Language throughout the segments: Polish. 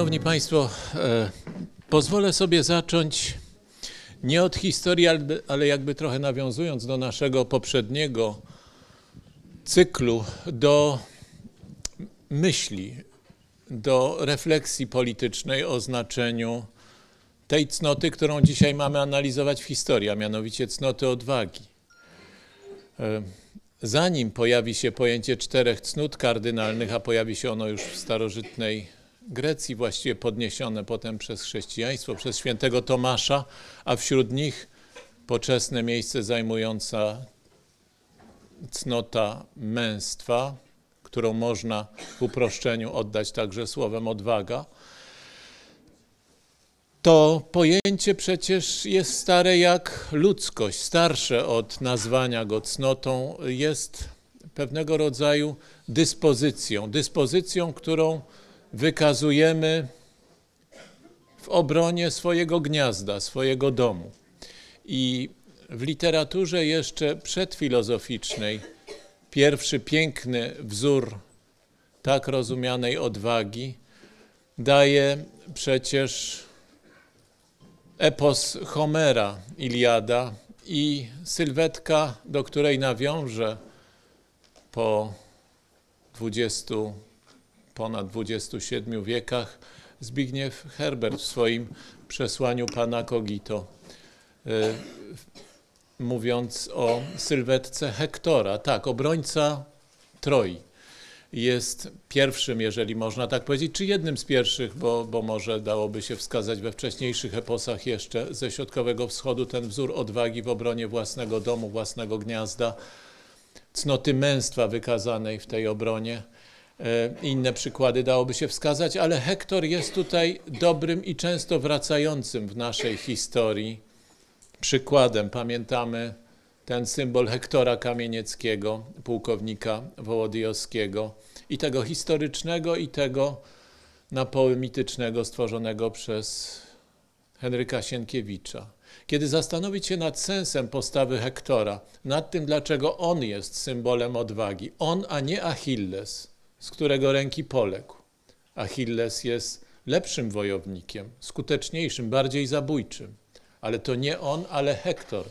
Szanowni Państwo, e, pozwolę sobie zacząć nie od historii, ale jakby trochę nawiązując do naszego poprzedniego cyklu, do myśli, do refleksji politycznej o znaczeniu tej cnoty, którą dzisiaj mamy analizować w historii, a mianowicie cnoty odwagi. E, zanim pojawi się pojęcie czterech cnót kardynalnych, a pojawi się ono już w starożytnej Grecji właściwie podniesione potem przez chrześcijaństwo, przez świętego Tomasza, a wśród nich poczesne miejsce zajmująca cnota męstwa, którą można w uproszczeniu oddać także słowem odwaga. To pojęcie przecież jest stare jak ludzkość, starsze od nazwania go cnotą, jest pewnego rodzaju dyspozycją, dyspozycją, którą wykazujemy w obronie swojego gniazda, swojego domu. I w literaturze jeszcze przedfilozoficznej pierwszy piękny wzór tak rozumianej odwagi daje przecież epos Homera, Iliada i sylwetka, do której nawiążę po 20 ponad 27 wiekach Zbigniew Herbert w swoim przesłaniu Pana Kogito, e, mówiąc o sylwetce Hektora. Tak, obrońca Troi jest pierwszym, jeżeli można tak powiedzieć, czy jednym z pierwszych, bo, bo może dałoby się wskazać we wcześniejszych eposach jeszcze ze Środkowego Wschodu ten wzór odwagi w obronie własnego domu, własnego gniazda, cnoty męstwa wykazanej w tej obronie – E, inne przykłady dałoby się wskazać, ale Hektor jest tutaj dobrym i często wracającym w naszej historii przykładem. Pamiętamy ten symbol Hektora Kamienieckiego, pułkownika Wołodyjowskiego i tego historycznego, i tego napoły mitycznego stworzonego przez Henryka Sienkiewicza. Kiedy zastanowić się nad sensem postawy Hektora, nad tym, dlaczego on jest symbolem odwagi, on, a nie Achilles – z którego ręki poległ. Achilles jest lepszym wojownikiem, skuteczniejszym, bardziej zabójczym. Ale to nie on, ale Hektor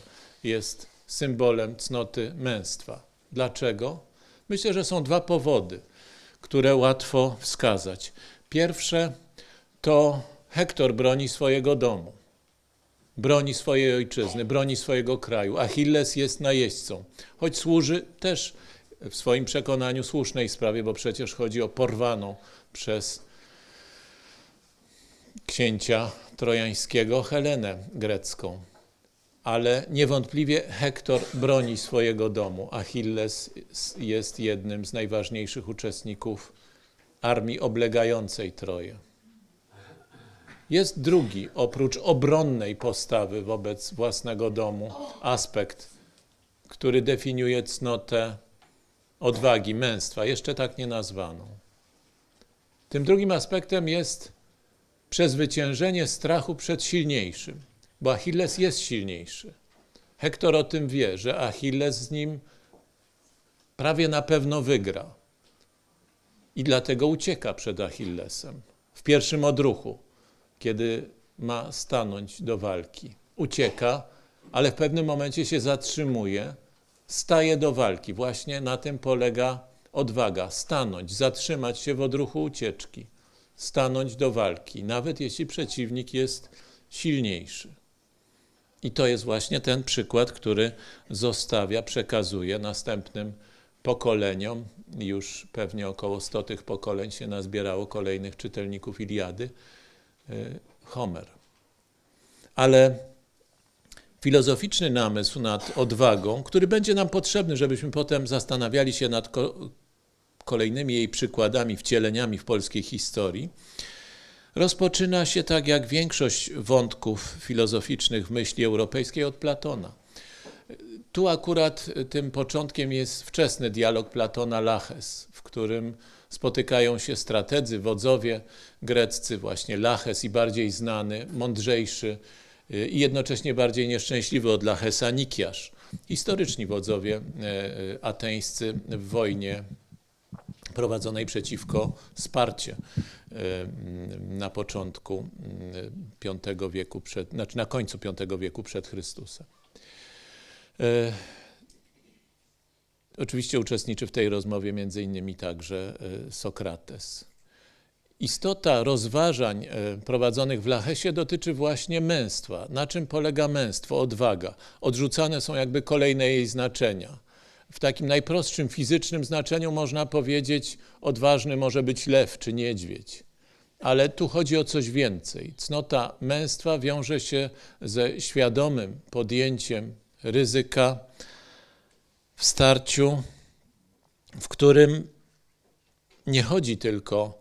jest symbolem cnoty męstwa. Dlaczego? Myślę, że są dwa powody, które łatwo wskazać. Pierwsze to Hektor broni swojego domu, broni swojej ojczyzny, broni swojego kraju. Achilles jest najeźdźcą, choć służy też w swoim przekonaniu słusznej sprawie, bo przecież chodzi o porwaną przez księcia trojańskiego Helenę grecką. Ale niewątpliwie Hektor broni swojego domu. Achilles jest jednym z najważniejszych uczestników armii oblegającej Troję. Jest drugi, oprócz obronnej postawy wobec własnego domu, aspekt, który definiuje cnotę odwagi, męstwa, jeszcze tak nie nazwaną. Tym drugim aspektem jest przezwyciężenie strachu przed silniejszym, bo Achilles jest silniejszy. Hektor o tym wie, że Achilles z nim prawie na pewno wygra. I dlatego ucieka przed Achillesem w pierwszym odruchu, kiedy ma stanąć do walki. Ucieka, ale w pewnym momencie się zatrzymuje staje do walki. Właśnie na tym polega odwaga stanąć, zatrzymać się w odruchu ucieczki, stanąć do walki, nawet jeśli przeciwnik jest silniejszy. I to jest właśnie ten przykład, który zostawia, przekazuje następnym pokoleniom. Już pewnie około 100 tych pokoleń się nazbierało kolejnych czytelników Iliady. Y, Homer. Ale filozoficzny namysł nad odwagą, który będzie nam potrzebny, żebyśmy potem zastanawiali się nad kolejnymi jej przykładami, wcieleniami w polskiej historii, rozpoczyna się tak jak większość wątków filozoficznych w myśli europejskiej od Platona. Tu akurat tym początkiem jest wczesny dialog Platona-Laches, w którym spotykają się strategzy, wodzowie greccy, właśnie Laches i bardziej znany, mądrzejszy, Y, i jednocześnie bardziej nieszczęśliwy od Lachesa Nikiarz. Historyczni wodzowie e, e, ateńscy w wojnie prowadzonej przeciwko Sparcie e, na początku V wieku, przed, znaczy na końcu V wieku przed Chrystusem. Oczywiście uczestniczy w tej rozmowie między innymi także Sokrates. Istota rozważań e, prowadzonych w Lachesie dotyczy właśnie męstwa. Na czym polega męstwo, odwaga? Odrzucane są jakby kolejne jej znaczenia. W takim najprostszym fizycznym znaczeniu można powiedzieć, odważny może być lew czy niedźwiedź. Ale tu chodzi o coś więcej. Cnota męstwa wiąże się ze świadomym podjęciem ryzyka w starciu, w którym nie chodzi tylko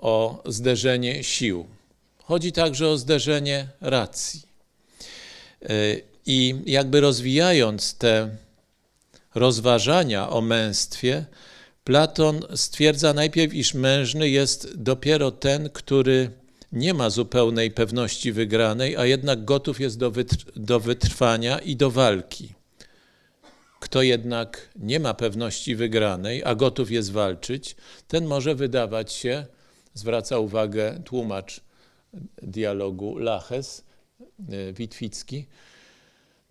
o zderzenie sił. Chodzi także o zderzenie racji. E, I jakby rozwijając te rozważania o męstwie, Platon stwierdza najpierw, iż mężny jest dopiero ten, który nie ma zupełnej pewności wygranej, a jednak gotów jest do, wytr do wytrwania i do walki. Kto jednak nie ma pewności wygranej, a gotów jest walczyć, ten może wydawać się zwraca uwagę tłumacz dialogu Laches, y, Witwicki,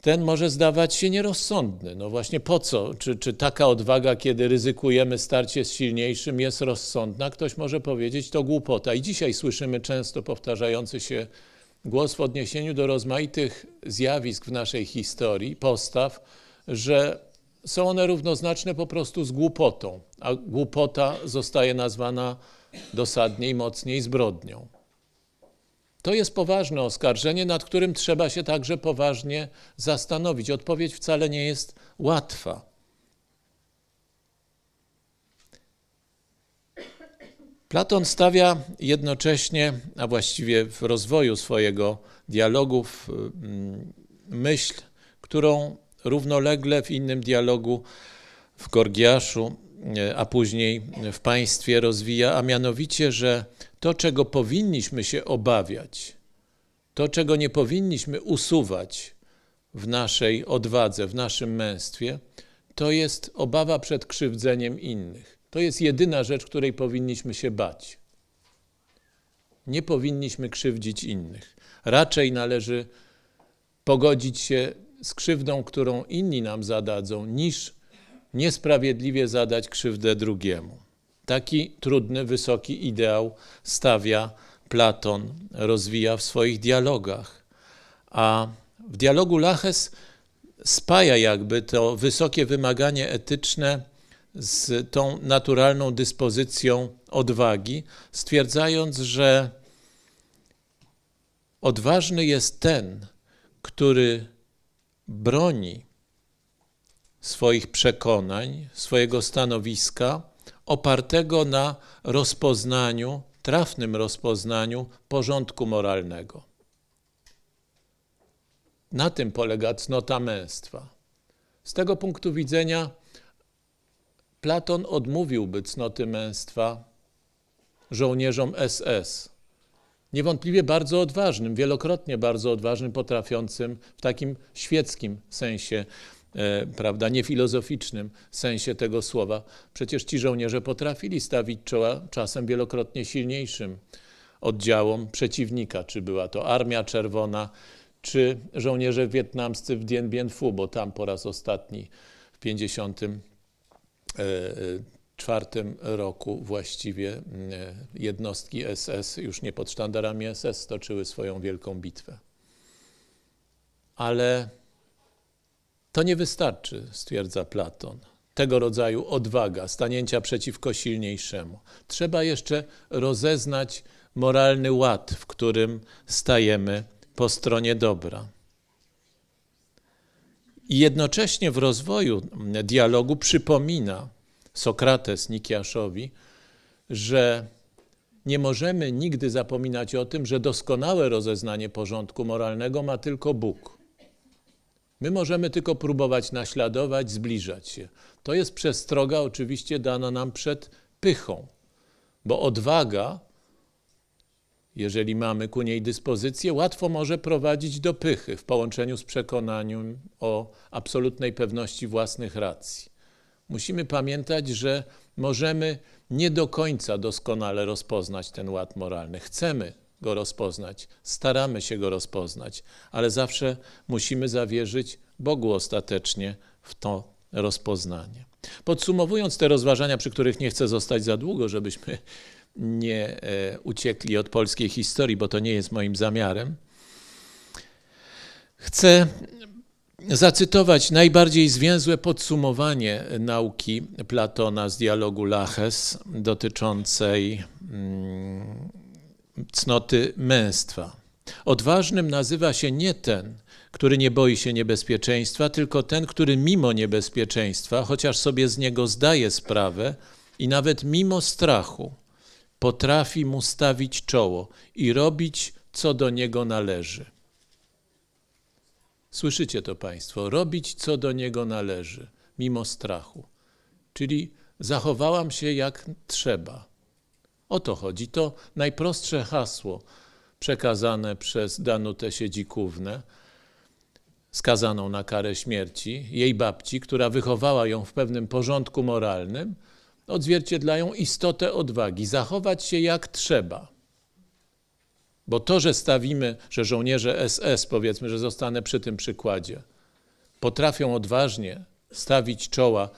ten może zdawać się nierozsądny. No właśnie po co? Czy, czy taka odwaga, kiedy ryzykujemy starcie z silniejszym, jest rozsądna? Ktoś może powiedzieć, to głupota. I dzisiaj słyszymy często powtarzający się głos w odniesieniu do rozmaitych zjawisk w naszej historii, postaw, że są one równoznaczne po prostu z głupotą, a głupota zostaje nazwana dosadniej, mocniej zbrodnią. To jest poważne oskarżenie, nad którym trzeba się także poważnie zastanowić. Odpowiedź wcale nie jest łatwa. Platon stawia jednocześnie, a właściwie w rozwoju swojego dialogu, mm, myśl, którą równolegle w innym dialogu w Gorgiaszu E, a później w państwie rozwija, a mianowicie, że to, czego powinniśmy się obawiać, to, czego nie powinniśmy usuwać w naszej odwadze, w naszym męstwie, to jest obawa przed krzywdzeniem innych. To jest jedyna rzecz, której powinniśmy się bać. Nie powinniśmy krzywdzić innych. Raczej należy pogodzić się z krzywdą, którą inni nam zadadzą, niż niesprawiedliwie zadać krzywdę drugiemu. Taki trudny, wysoki ideał stawia Platon, rozwija w swoich dialogach. A w dialogu Laches spaja jakby to wysokie wymaganie etyczne z tą naturalną dyspozycją odwagi, stwierdzając, że odważny jest ten, który broni swoich przekonań, swojego stanowiska, opartego na rozpoznaniu, trafnym rozpoznaniu porządku moralnego. Na tym polega cnota męstwa. Z tego punktu widzenia Platon odmówiłby cnoty męstwa żołnierzom SS. Niewątpliwie bardzo odważnym, wielokrotnie bardzo odważnym, potrafiącym w takim świeckim sensie E, prawda, niefilozoficznym sensie tego słowa. Przecież ci żołnierze potrafili stawić czoła czasem wielokrotnie silniejszym oddziałom przeciwnika, czy była to Armia Czerwona, czy żołnierze wietnamscy w Dien Bien Phu, bo tam po raz ostatni w e, czwartym roku właściwie e, jednostki SS już nie pod sztandarami SS stoczyły swoją wielką bitwę. Ale to nie wystarczy, stwierdza Platon. Tego rodzaju odwaga, stanięcia przeciwko silniejszemu. Trzeba jeszcze rozeznać moralny ład, w którym stajemy po stronie dobra. I jednocześnie w rozwoju dialogu przypomina Sokrates Nikiaszowi, że nie możemy nigdy zapominać o tym, że doskonałe rozeznanie porządku moralnego ma tylko Bóg. My możemy tylko próbować naśladować, zbliżać się. To jest przestroga oczywiście dana nam przed pychą, bo odwaga, jeżeli mamy ku niej dyspozycję, łatwo może prowadzić do pychy w połączeniu z przekonaniem o absolutnej pewności własnych racji. Musimy pamiętać, że możemy nie do końca doskonale rozpoznać ten ład moralny. Chcemy go rozpoznać, staramy się go rozpoznać, ale zawsze musimy zawierzyć Bogu ostatecznie w to rozpoznanie. Podsumowując te rozważania, przy których nie chcę zostać za długo, żebyśmy nie e, uciekli od polskiej historii, bo to nie jest moim zamiarem, chcę zacytować najbardziej zwięzłe podsumowanie nauki Platona z dialogu Laches dotyczącej. Hmm, cnoty męstwa. Odważnym nazywa się nie ten, który nie boi się niebezpieczeństwa, tylko ten, który mimo niebezpieczeństwa, chociaż sobie z niego zdaje sprawę i nawet mimo strachu, potrafi mu stawić czoło i robić, co do niego należy. Słyszycie to Państwo? Robić, co do niego należy, mimo strachu. Czyli zachowałam się jak trzeba. O to chodzi. To najprostsze hasło przekazane przez Danutę Siedzikównę, skazaną na karę śmierci, jej babci, która wychowała ją w pewnym porządku moralnym, odzwierciedlają istotę odwagi, zachować się jak trzeba. Bo to, że stawimy, że żołnierze SS, powiedzmy, że zostanę przy tym przykładzie, potrafią odważnie stawić czoła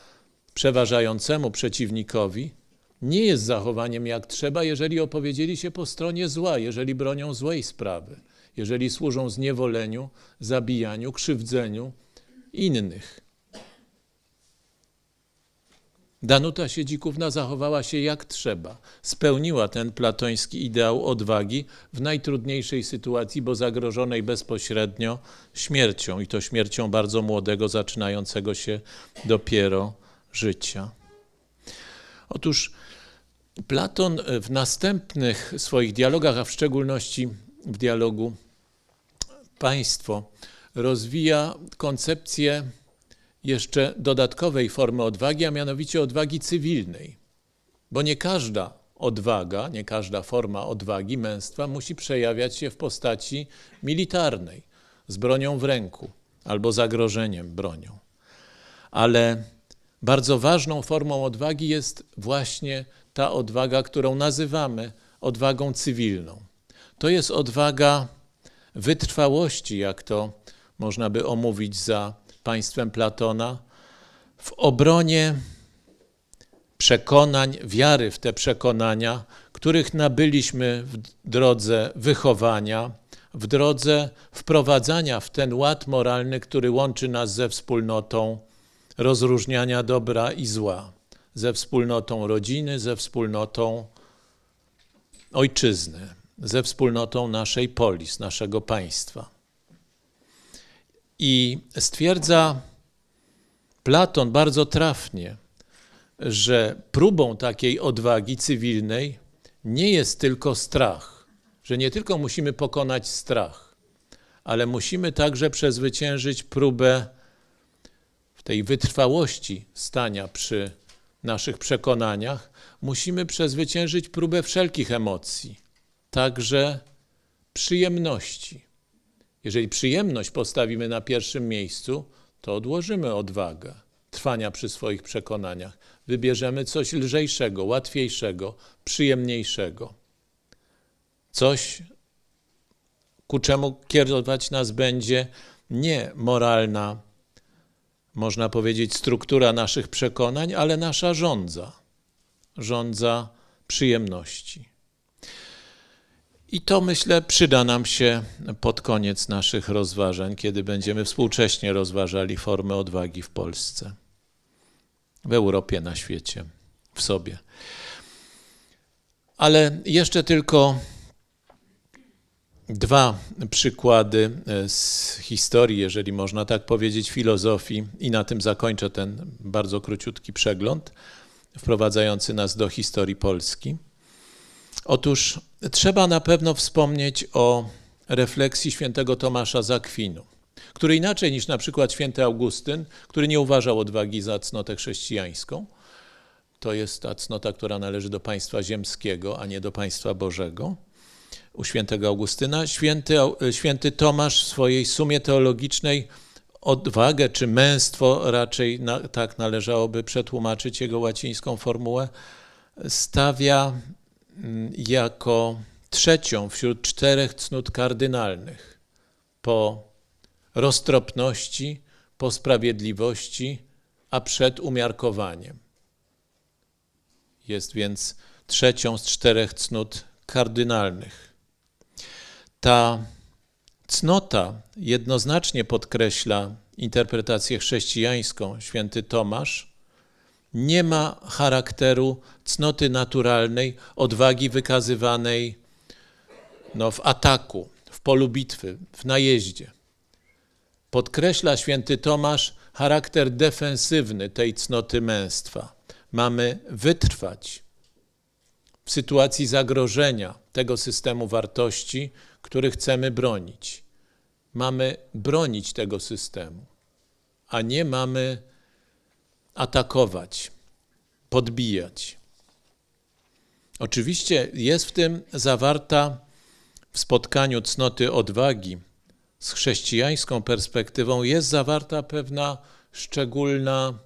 przeważającemu przeciwnikowi, nie jest zachowaniem jak trzeba, jeżeli opowiedzieli się po stronie zła, jeżeli bronią złej sprawy, jeżeli służą zniewoleniu, zabijaniu, krzywdzeniu innych. Danuta Siedzikówna zachowała się jak trzeba. Spełniła ten platoński ideał odwagi w najtrudniejszej sytuacji, bo zagrożonej bezpośrednio śmiercią i to śmiercią bardzo młodego, zaczynającego się dopiero życia. Otóż Platon e, w następnych swoich dialogach, a w szczególności w dialogu Państwo, rozwija koncepcję jeszcze dodatkowej formy odwagi, a mianowicie odwagi cywilnej. Bo nie każda odwaga, nie każda forma odwagi męstwa musi przejawiać się w postaci militarnej, z bronią w ręku albo zagrożeniem bronią. Ale bardzo ważną formą odwagi jest właśnie ta odwaga, którą nazywamy odwagą cywilną. To jest odwaga wytrwałości, jak to można by omówić za państwem Platona, w obronie przekonań, wiary w te przekonania, których nabyliśmy w drodze wychowania, w drodze wprowadzania w ten ład moralny, który łączy nas ze wspólnotą, rozróżniania dobra i zła ze wspólnotą rodziny, ze wspólnotą ojczyzny, ze wspólnotą naszej polis, naszego państwa. I stwierdza Platon bardzo trafnie, że próbą takiej odwagi cywilnej nie jest tylko strach, że nie tylko musimy pokonać strach, ale musimy także przezwyciężyć próbę w tej wytrwałości stania przy naszych przekonaniach, musimy przezwyciężyć próbę wszelkich emocji, także przyjemności. Jeżeli przyjemność postawimy na pierwszym miejscu, to odłożymy odwagę trwania przy swoich przekonaniach. Wybierzemy coś lżejszego, łatwiejszego, przyjemniejszego. Coś, ku czemu kierować nas będzie nie moralna można powiedzieć, struktura naszych przekonań, ale nasza rządza, rządza przyjemności. I to myślę przyda nam się pod koniec naszych rozważań, kiedy będziemy współcześnie rozważali formę odwagi w Polsce, w Europie, na świecie, w sobie. Ale jeszcze tylko dwa przykłady e, z historii, jeżeli można tak powiedzieć, filozofii, i na tym zakończę ten bardzo króciutki przegląd wprowadzający nas do historii Polski. Otóż trzeba na pewno wspomnieć o refleksji świętego Tomasza Zakwinu, który inaczej niż na przykład święty Augustyn, który nie uważał odwagi za cnotę chrześcijańską, to jest ta cnota, która należy do państwa ziemskiego, a nie do państwa Bożego u świętego Augustyna. Święty, e, święty Tomasz w swojej sumie teologicznej odwagę czy męstwo, raczej na, tak należałoby przetłumaczyć jego łacińską formułę, stawia mm, jako trzecią wśród czterech cnót kardynalnych po roztropności, po sprawiedliwości, a przed umiarkowaniem. Jest więc trzecią z czterech cnót kardynalnych. Ta cnota jednoznacznie podkreśla interpretację chrześcijańską święty Tomasz. Nie ma charakteru cnoty naturalnej, odwagi wykazywanej no, w ataku, w polu bitwy, w najeździe. Podkreśla święty Tomasz charakter defensywny tej cnoty męstwa. Mamy wytrwać w sytuacji zagrożenia tego systemu wartości, który chcemy bronić. Mamy bronić tego systemu, a nie mamy atakować, podbijać. Oczywiście jest w tym zawarta w spotkaniu cnoty odwagi z chrześcijańską perspektywą, jest zawarta pewna szczególna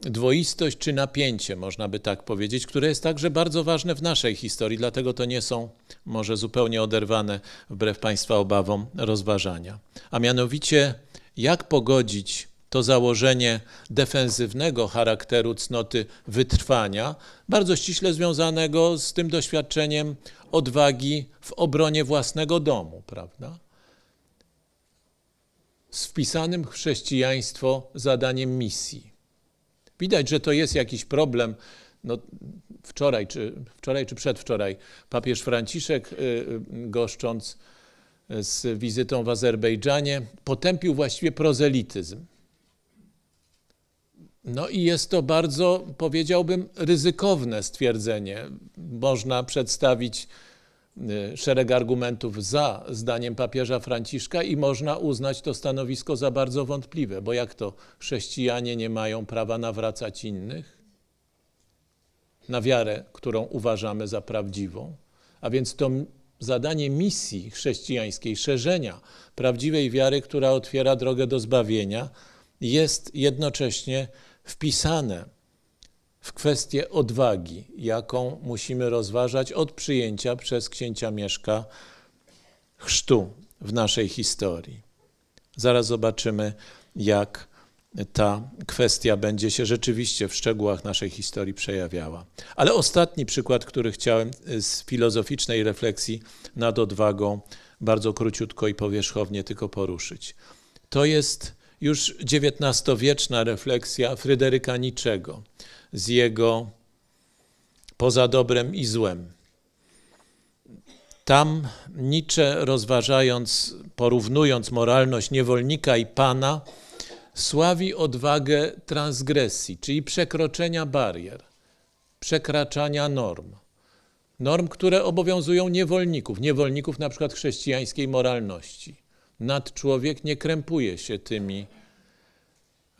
dwoistość czy napięcie, można by tak powiedzieć, które jest także bardzo ważne w naszej historii, dlatego to nie są może zupełnie oderwane, wbrew Państwa obawom, rozważania. A mianowicie, jak pogodzić to założenie defensywnego charakteru cnoty wytrwania, bardzo ściśle związanego z tym doświadczeniem odwagi w obronie własnego domu, prawda? Z wpisanym w chrześcijaństwo zadaniem misji. Widać, że to jest jakiś problem. No, wczoraj, czy, wczoraj czy przedwczoraj papież Franciszek, y, y, goszcząc y, z wizytą w Azerbejdżanie, potępił właściwie prozelityzm. No i jest to bardzo, powiedziałbym, ryzykowne stwierdzenie. Można przedstawić Y, szereg argumentów za zdaniem papieża Franciszka i można uznać to stanowisko za bardzo wątpliwe, bo jak to chrześcijanie nie mają prawa nawracać innych na wiarę, którą uważamy za prawdziwą, a więc to zadanie misji chrześcijańskiej, szerzenia prawdziwej wiary, która otwiera drogę do zbawienia, jest jednocześnie wpisane w kwestię odwagi, jaką musimy rozważać od przyjęcia przez księcia Mieszka chrztu w naszej historii. Zaraz zobaczymy, jak ta kwestia będzie się rzeczywiście w szczegółach naszej historii przejawiała. Ale ostatni przykład, który chciałem z filozoficznej refleksji nad odwagą bardzo króciutko i powierzchownie tylko poruszyć, to jest już XIX-wieczna refleksja Fryderyka Niczego z jego Poza dobrem i złem. Tam Nicze rozważając, porównując moralność niewolnika i pana, sławi odwagę transgresji, czyli przekroczenia barier, przekraczania norm. Norm, które obowiązują niewolników, niewolników na przykład chrześcijańskiej moralności nad człowiek nie krępuje się tymi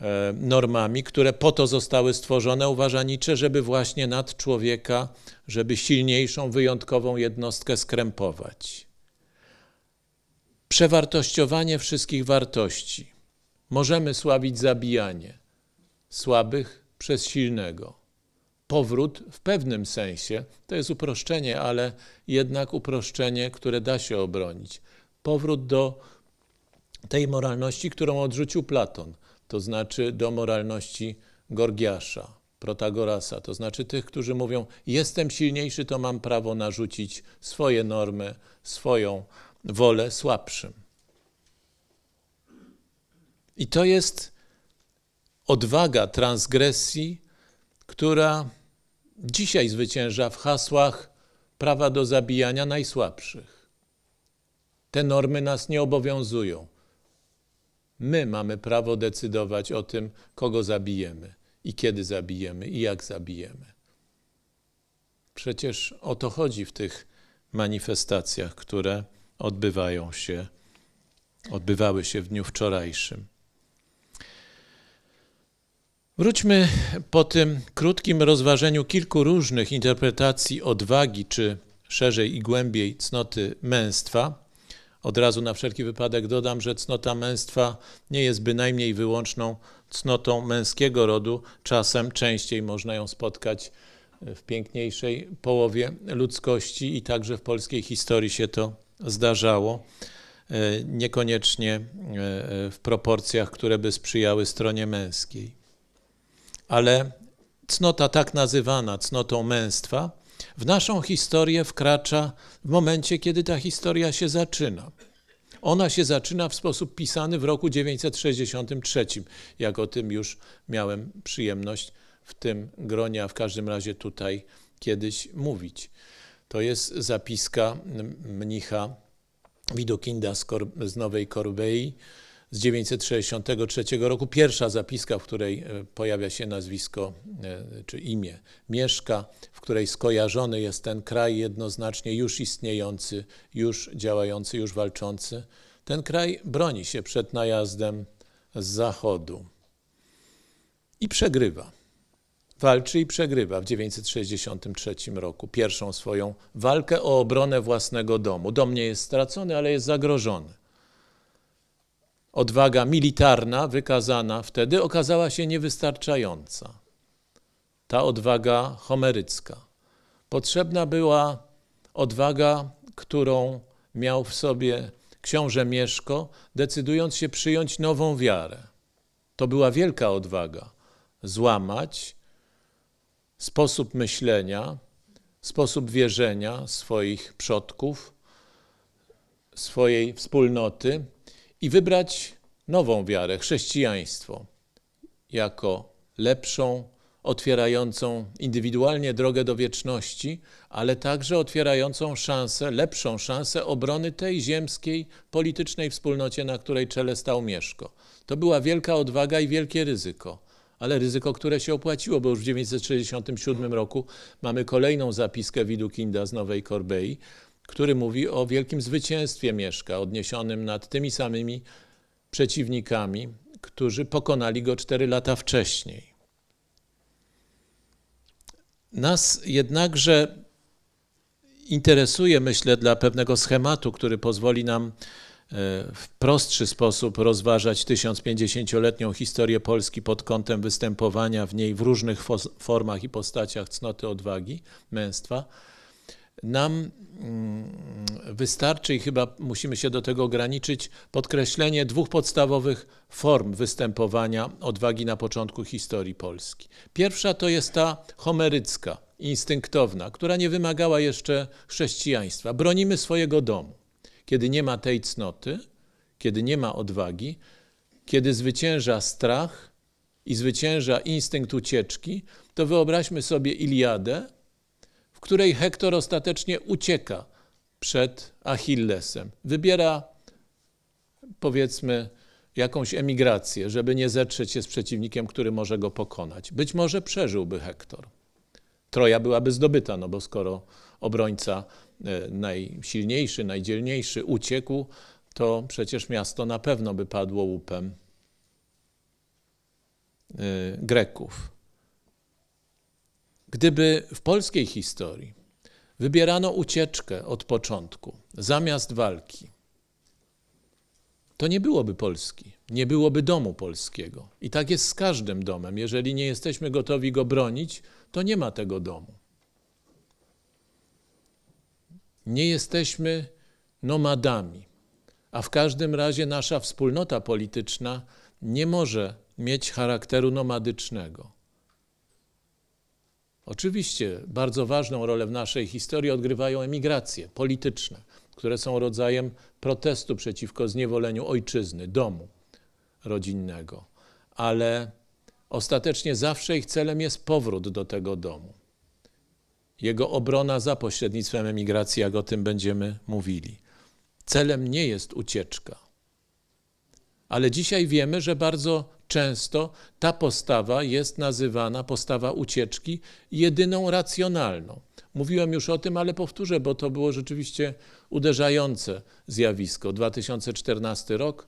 e, normami, które po to zostały stworzone, uważa Nietzsche, żeby właśnie nad człowieka, żeby silniejszą, wyjątkową jednostkę skrępować. Przewartościowanie wszystkich wartości. Możemy sławić zabijanie słabych przez silnego. Powrót w pewnym sensie, to jest uproszczenie, ale jednak uproszczenie, które da się obronić. Powrót do tej moralności, którą odrzucił Platon, to znaczy do moralności Gorgiasza, Protagorasa, to znaczy tych, którzy mówią: Jestem silniejszy, to mam prawo narzucić swoje normy, swoją wolę słabszym. I to jest odwaga transgresji, która dzisiaj zwycięża w hasłach prawa do zabijania najsłabszych. Te normy nas nie obowiązują. My mamy prawo decydować o tym, kogo zabijemy i kiedy zabijemy i jak zabijemy. Przecież o to chodzi w tych manifestacjach, które odbywają się, odbywały się w dniu wczorajszym. Wróćmy po tym krótkim rozważeniu kilku różnych interpretacji odwagi, czy szerzej i głębiej cnoty męstwa od razu na wszelki wypadek dodam, że cnota męstwa nie jest bynajmniej wyłączną cnotą męskiego rodu. Czasem częściej można ją spotkać w piękniejszej połowie ludzkości i także w polskiej historii się to zdarzało. E, niekoniecznie e, w proporcjach, które by sprzyjały stronie męskiej. Ale cnota tak nazywana, cnotą męstwa, w naszą historię wkracza w momencie, kiedy ta historia się zaczyna. Ona się zaczyna w sposób pisany w roku 963, jak o tym już miałem przyjemność w tym gronie, a w każdym razie tutaj kiedyś mówić. To jest zapiska mnicha Widukinda z, z Nowej Korbei, z 963 roku. Pierwsza zapiska, w której e, pojawia się nazwisko e, czy imię Mieszka, w której skojarzony jest ten kraj jednoznacznie już istniejący, już działający, już walczący. Ten kraj broni się przed najazdem z zachodu i przegrywa. Walczy i przegrywa w 963 roku pierwszą swoją walkę o obronę własnego domu. Dom nie jest stracony, ale jest zagrożony odwaga militarna wykazana wtedy okazała się niewystarczająca. Ta odwaga homerycka. Potrzebna była odwaga, którą miał w sobie książę Mieszko, decydując się przyjąć nową wiarę. To była wielka odwaga złamać sposób myślenia, sposób wierzenia swoich przodków, swojej wspólnoty i wybrać nową wiarę, chrześcijaństwo, jako lepszą, otwierającą indywidualnie drogę do wieczności, ale także otwierającą szansę, lepszą szansę obrony tej ziemskiej, politycznej wspólnocie, na której czele stał Mieszko. To była wielka odwaga i wielkie ryzyko, ale ryzyko, które się opłaciło, bo już w 1967 roku mamy kolejną zapiskę Widukinda z Nowej Korbei, który mówi o wielkim zwycięstwie Mieszka, odniesionym nad tymi samymi przeciwnikami, którzy pokonali go cztery lata wcześniej. Nas jednakże interesuje, myślę, dla pewnego schematu, który pozwoli nam e, w prostszy sposób rozważać 1050-letnią historię Polski pod kątem występowania w niej w różnych formach i postaciach cnoty odwagi, męstwa nam mm, wystarczy i chyba musimy się do tego ograniczyć podkreślenie dwóch podstawowych form występowania odwagi na początku historii Polski. Pierwsza to jest ta homerycka, instynktowna, która nie wymagała jeszcze chrześcijaństwa. Bronimy swojego domu. Kiedy nie ma tej cnoty, kiedy nie ma odwagi, kiedy zwycięża strach i zwycięża instynkt ucieczki, to wyobraźmy sobie Iliadę, w której Hektor ostatecznie ucieka przed Achillesem. Wybiera, powiedzmy, jakąś emigrację, żeby nie zetrzeć się z przeciwnikiem, który może go pokonać. Być może przeżyłby Hektor. Troja byłaby zdobyta, no bo skoro obrońca e, najsilniejszy, najdzielniejszy uciekł, to przecież miasto na pewno by padło łupem e, Greków. Gdyby w polskiej historii wybierano ucieczkę od początku zamiast walki, to nie byłoby Polski, nie byłoby domu polskiego. I tak jest z każdym domem. Jeżeli nie jesteśmy gotowi go bronić, to nie ma tego domu. Nie jesteśmy nomadami, a w każdym razie nasza wspólnota polityczna nie może mieć charakteru nomadycznego. Oczywiście bardzo ważną rolę w naszej historii odgrywają emigracje polityczne, które są rodzajem protestu przeciwko zniewoleniu ojczyzny, domu rodzinnego, ale ostatecznie zawsze ich celem jest powrót do tego domu. Jego obrona za pośrednictwem emigracji, jak o tym będziemy mówili. Celem nie jest ucieczka. Ale dzisiaj wiemy, że bardzo często ta postawa jest nazywana, postawa ucieczki, jedyną racjonalną. Mówiłem już o tym, ale powtórzę, bo to było rzeczywiście uderzające zjawisko. 2014 rok,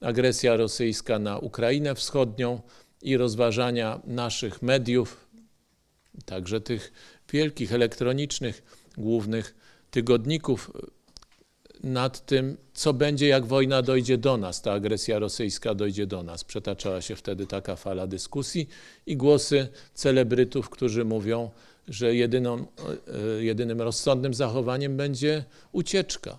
agresja rosyjska na Ukrainę Wschodnią i rozważania naszych mediów, także tych wielkich elektronicznych, głównych tygodników nad tym, co będzie, jak wojna dojdzie do nas, ta agresja rosyjska dojdzie do nas. Przetaczała się wtedy taka fala dyskusji i głosy celebrytów, którzy mówią, że jedyną, e, jedynym rozsądnym zachowaniem będzie ucieczka.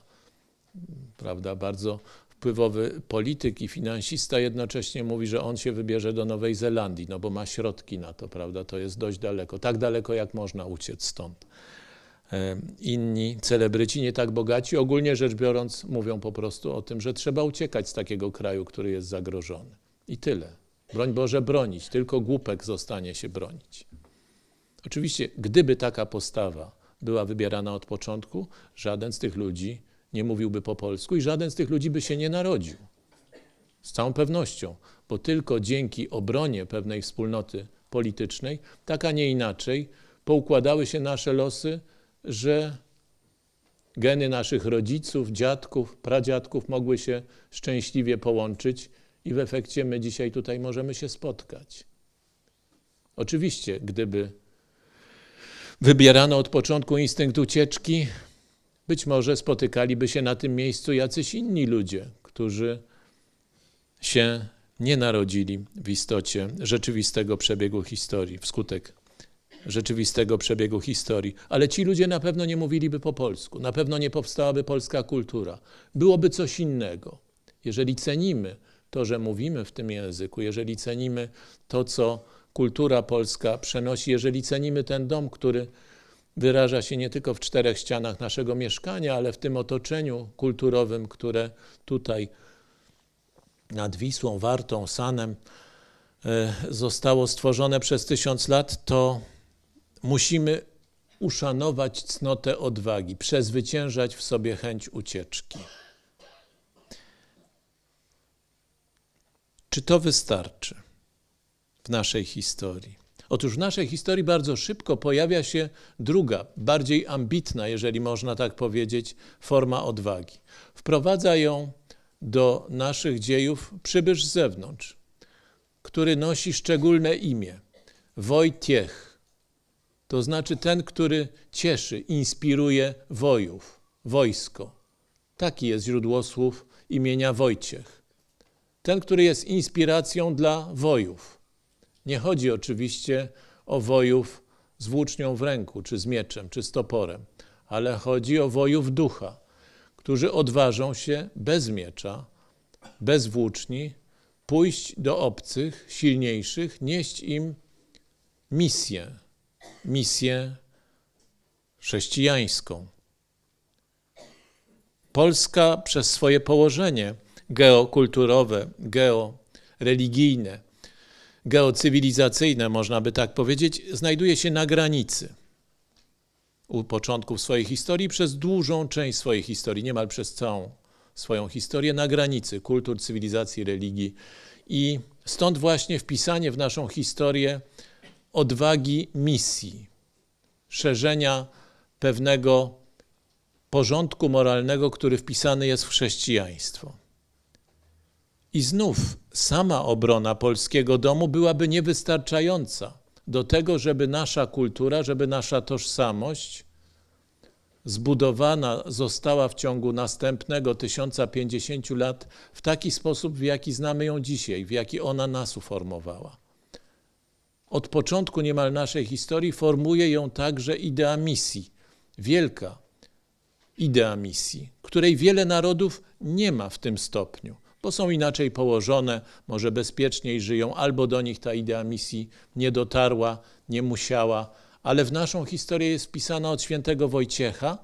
Prawda, bardzo wpływowy polityk i finansista jednocześnie mówi, że on się wybierze do Nowej Zelandii, no bo ma środki na to, prawda? To jest dość daleko, tak daleko jak można uciec stąd. E, inni celebryci, nie tak bogaci, ogólnie rzecz biorąc, mówią po prostu o tym, że trzeba uciekać z takiego kraju, który jest zagrożony. I tyle. Broń Boże bronić, tylko głupek zostanie się bronić. Oczywiście, gdyby taka postawa była wybierana od początku, żaden z tych ludzi nie mówiłby po polsku i żaden z tych ludzi by się nie narodził. Z całą pewnością, bo tylko dzięki obronie pewnej wspólnoty politycznej, tak a nie inaczej, poukładały się nasze losy że geny naszych rodziców, dziadków, pradziadków mogły się szczęśliwie połączyć i w efekcie my dzisiaj tutaj możemy się spotkać. Oczywiście, gdyby wybierano od początku instynkt ucieczki, być może spotykaliby się na tym miejscu jacyś inni ludzie, którzy się nie narodzili w istocie rzeczywistego przebiegu historii wskutek rzeczywistego przebiegu historii, ale ci ludzie na pewno nie mówiliby po polsku, na pewno nie powstałaby polska kultura. Byłoby coś innego. Jeżeli cenimy to, że mówimy w tym języku, jeżeli cenimy to, co kultura polska przenosi, jeżeli cenimy ten dom, który wyraża się nie tylko w czterech ścianach naszego mieszkania, ale w tym otoczeniu kulturowym, które tutaj nad Wisłą, Wartą, Sanem e, zostało stworzone przez tysiąc lat, to musimy uszanować cnotę odwagi, przezwyciężać w sobie chęć ucieczki. Czy to wystarczy w naszej historii? Otóż w naszej historii bardzo szybko pojawia się druga, bardziej ambitna, jeżeli można tak powiedzieć, forma odwagi. Wprowadza ją do naszych dziejów przybysz z zewnątrz, który nosi szczególne imię Wojciech to znaczy ten, który cieszy, inspiruje wojów, wojsko. Taki jest źródło słów imienia Wojciech. Ten, który jest inspiracją dla wojów. Nie chodzi oczywiście o wojów z włócznią w ręku, czy z mieczem, czy z toporem, ale chodzi o wojów ducha, którzy odważą się bez miecza, bez włóczni, pójść do obcych, silniejszych, nieść im misję, misję chrześcijańską. Polska przez swoje położenie geokulturowe, georeligijne, geocywilizacyjne, można by tak powiedzieć, znajduje się na granicy u początków swojej historii, przez dużą część swojej historii, niemal przez całą swoją historię, na granicy kultur, cywilizacji, religii. I stąd właśnie wpisanie w naszą historię odwagi misji, szerzenia pewnego porządku moralnego, który wpisany jest w chrześcijaństwo. I znów sama obrona polskiego domu byłaby niewystarczająca do tego, żeby nasza kultura, żeby nasza tożsamość zbudowana została w ciągu następnego 1050 lat w taki sposób, w jaki znamy ją dzisiaj, w jaki ona nas uformowała od początku niemal naszej historii, formuje ją także idea misji, wielka idea misji, której wiele narodów nie ma w tym stopniu, bo są inaczej położone, może bezpieczniej żyją, albo do nich ta idea misji nie dotarła, nie musiała, ale w naszą historię jest wpisana od świętego Wojciecha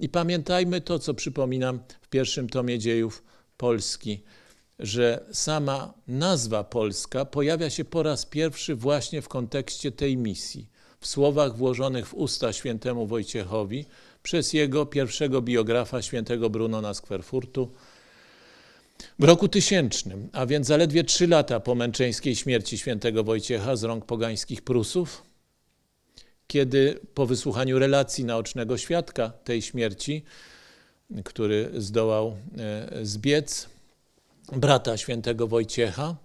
i pamiętajmy to, co przypominam w pierwszym tomie dziejów Polski że sama nazwa Polska pojawia się po raz pierwszy właśnie w kontekście tej misji, w słowach włożonych w usta świętemu Wojciechowi przez jego pierwszego biografa świętego Bruno na Skwerfurtu, w roku tysięcznym, a więc zaledwie trzy lata po męczeńskiej śmierci świętego Wojciecha z rąk pogańskich Prusów, kiedy po wysłuchaniu relacji naocznego świadka tej śmierci, który zdołał e, zbiec, brata świętego Wojciecha.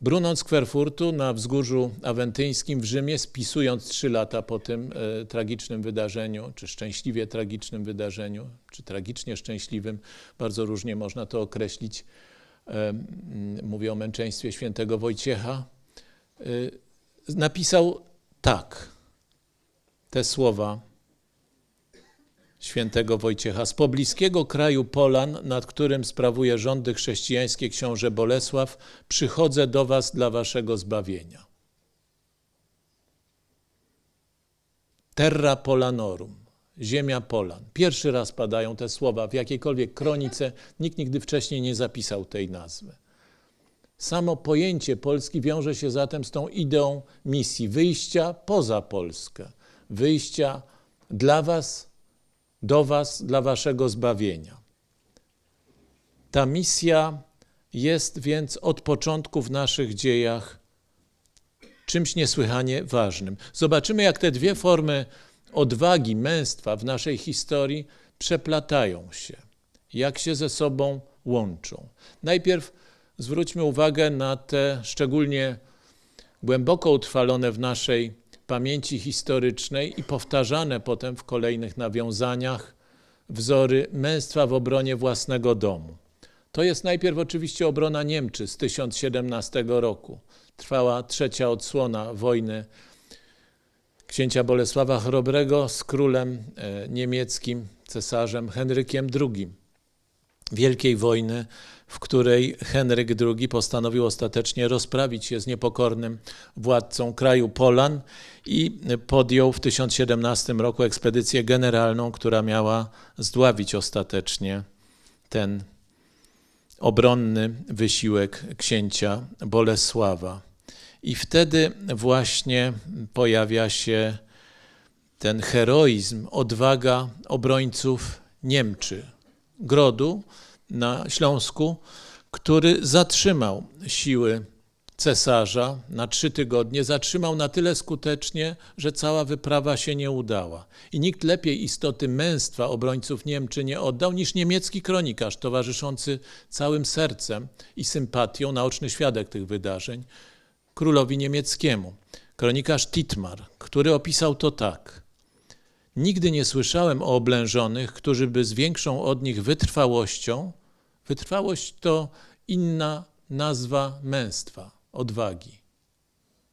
Bruno z Kwerfurtu na wzgórzu awentyńskim w Rzymie, spisując trzy lata po tym e, tragicznym wydarzeniu, czy szczęśliwie tragicznym wydarzeniu, czy tragicznie szczęśliwym, bardzo różnie można to określić. E, mówię o męczeństwie świętego Wojciecha. E, napisał tak te słowa świętego Wojciecha z pobliskiego kraju Polan, nad którym sprawuje rządy chrześcijańskie książę Bolesław, przychodzę do was dla waszego zbawienia. Terra Polanorum, ziemia Polan. Pierwszy raz padają te słowa w jakiejkolwiek kronice, nikt nigdy wcześniej nie zapisał tej nazwy. Samo pojęcie Polski wiąże się zatem z tą ideą misji wyjścia poza Polskę, wyjścia dla was do Was dla Waszego zbawienia. Ta misja jest więc od początku w naszych dziejach czymś niesłychanie ważnym. Zobaczymy, jak te dwie formy odwagi, męstwa w naszej historii przeplatają się, jak się ze sobą łączą. Najpierw zwróćmy uwagę na te szczególnie głęboko utrwalone w naszej pamięci historycznej i powtarzane potem w kolejnych nawiązaniach wzory męstwa w obronie własnego domu. To jest najpierw oczywiście obrona Niemczy z 1017 roku. Trwała trzecia odsłona wojny księcia Bolesława Chrobrego z królem e, niemieckim, cesarzem Henrykiem II. Wielkiej wojny, w której Henryk II postanowił ostatecznie rozprawić się z niepokornym władcą kraju Polan i podjął w 1017 roku ekspedycję generalną, która miała zdławić ostatecznie ten obronny wysiłek księcia Bolesława. I wtedy właśnie pojawia się ten heroizm, odwaga obrońców Niemczy, grodu, na Śląsku, który zatrzymał siły cesarza na trzy tygodnie, zatrzymał na tyle skutecznie, że cała wyprawa się nie udała. I nikt lepiej istoty męstwa obrońców Niemczy nie oddał niż niemiecki kronikarz towarzyszący całym sercem i sympatią, naoczny świadek tych wydarzeń, królowi niemieckiemu. Kronikarz Titmar, który opisał to tak. Nigdy nie słyszałem o oblężonych, którzy by z większą od nich wytrwałością Wytrwałość to inna nazwa męstwa, odwagi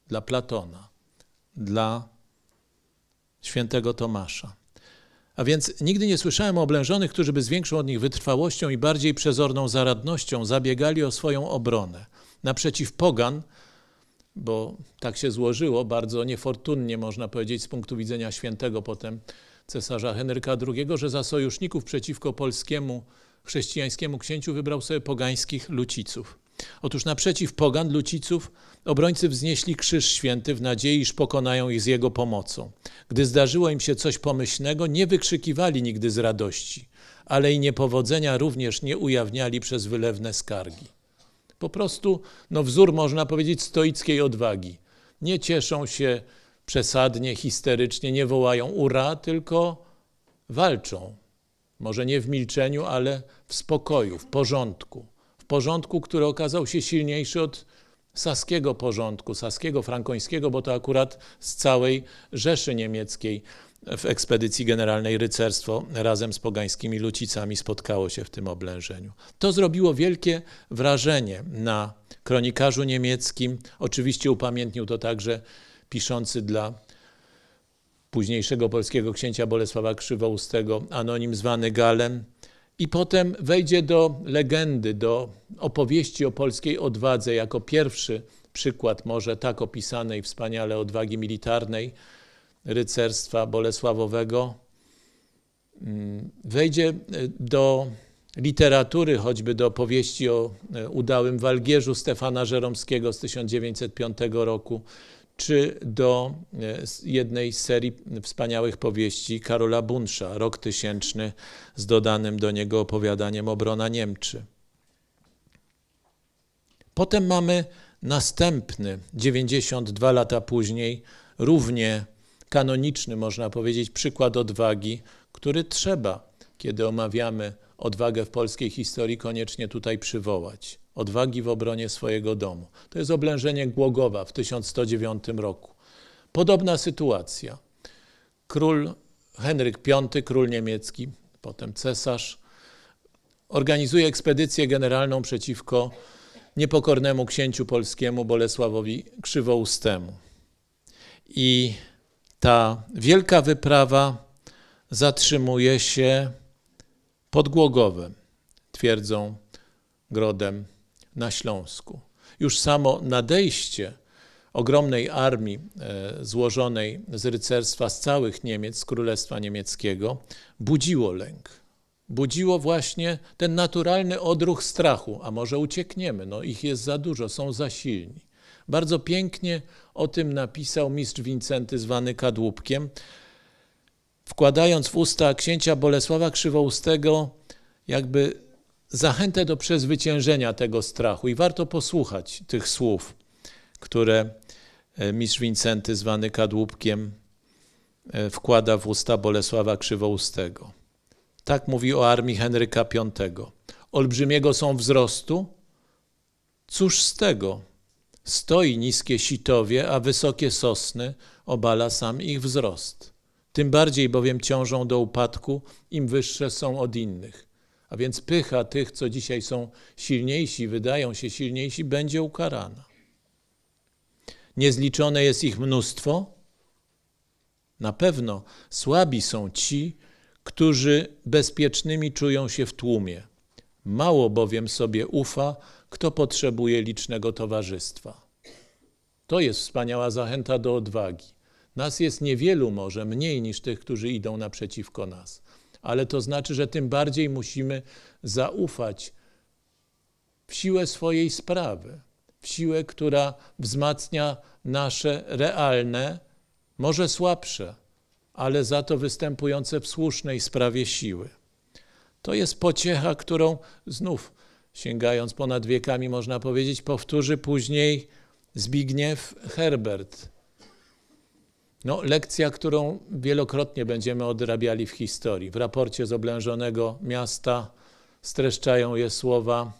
dla Platona, dla świętego Tomasza. A więc nigdy nie słyszałem o oblężonych, którzy by z większą od nich wytrwałością i bardziej przezorną zaradnością zabiegali o swoją obronę. Naprzeciw pogan, bo tak się złożyło, bardzo niefortunnie można powiedzieć z punktu widzenia świętego potem cesarza Henryka II, że za sojuszników przeciwko polskiemu chrześcijańskiemu księciu wybrał sobie pogańskich luciców. Otóż naprzeciw pogan, luciców, obrońcy wznieśli krzyż święty w nadziei, iż pokonają ich z jego pomocą. Gdy zdarzyło im się coś pomyślnego, nie wykrzykiwali nigdy z radości, ale i niepowodzenia również nie ujawniali przez wylewne skargi. Po prostu no wzór, można powiedzieć, stoickiej odwagi. Nie cieszą się przesadnie, histerycznie, nie wołają ura, tylko walczą, może nie w milczeniu, ale w spokoju, w porządku. W porządku, który okazał się silniejszy od saskiego porządku, saskiego, frankońskiego, bo to akurat z całej Rzeszy Niemieckiej w ekspedycji generalnej rycerstwo razem z pogańskimi lucicami spotkało się w tym oblężeniu. To zrobiło wielkie wrażenie na kronikarzu niemieckim. Oczywiście upamiętnił to także piszący dla późniejszego polskiego księcia Bolesława Krzywoustego, anonim zwany Galem, i potem wejdzie do legendy, do opowieści o polskiej odwadze jako pierwszy przykład może tak opisanej wspaniale odwagi militarnej rycerstwa bolesławowego. Mm, wejdzie e, do literatury, choćby do powieści o e, udałym walgierzu Stefana Żeromskiego z 1905 roku, czy do e, jednej z serii wspaniałych powieści Karola Bunsza, Rok Tysięczny, z dodanym do niego opowiadaniem Obrona Niemczy. Potem mamy następny, 92 lata później, równie kanoniczny, można powiedzieć, przykład odwagi, który trzeba, kiedy omawiamy odwagę w polskiej historii, koniecznie tutaj przywołać odwagi w obronie swojego domu. To jest oblężenie Głogowa w 1109 roku. Podobna sytuacja. Król Henryk V, król niemiecki, potem cesarz, organizuje ekspedycję generalną przeciwko niepokornemu księciu polskiemu Bolesławowi Krzywoustemu. I ta wielka wyprawa zatrzymuje się pod Głogowem, twierdzą Grodem na Śląsku. Już samo nadejście ogromnej armii e, złożonej z rycerstwa z całych Niemiec, z Królestwa Niemieckiego, budziło lęk. Budziło właśnie ten naturalny odruch strachu, a może uciekniemy, no ich jest za dużo, są za silni. Bardzo pięknie o tym napisał mistrz Wincenty zwany Kadłubkiem, wkładając w usta księcia Bolesława Krzywoustego jakby zachętę do przezwyciężenia tego strachu i warto posłuchać tych słów, które e, mistrz Wincenty, zwany kadłubkiem, e, wkłada w usta Bolesława Krzywoustego. Tak mówi o armii Henryka V. Olbrzymiego są wzrostu? Cóż z tego? Stoi niskie sitowie, a wysokie sosny obala sam ich wzrost. Tym bardziej bowiem ciążą do upadku, im wyższe są od innych a więc pycha tych, co dzisiaj są silniejsi, wydają się silniejsi, będzie ukarana. Niezliczone jest ich mnóstwo. Na pewno słabi są ci, którzy bezpiecznymi czują się w tłumie. Mało bowiem sobie ufa, kto potrzebuje licznego towarzystwa. To jest wspaniała zachęta do odwagi. Nas jest niewielu, może mniej niż tych, którzy idą naprzeciwko nas ale to znaczy, że tym bardziej musimy zaufać w siłę swojej sprawy, w siłę, która wzmacnia nasze realne, może słabsze, ale za to występujące w słusznej sprawie siły. To jest pociecha, którą znów, sięgając ponad wiekami, można powiedzieć, powtórzy później Zbigniew Herbert no, lekcja, którą wielokrotnie będziemy odrabiali w historii. W raporcie z oblężonego miasta streszczają je słowa,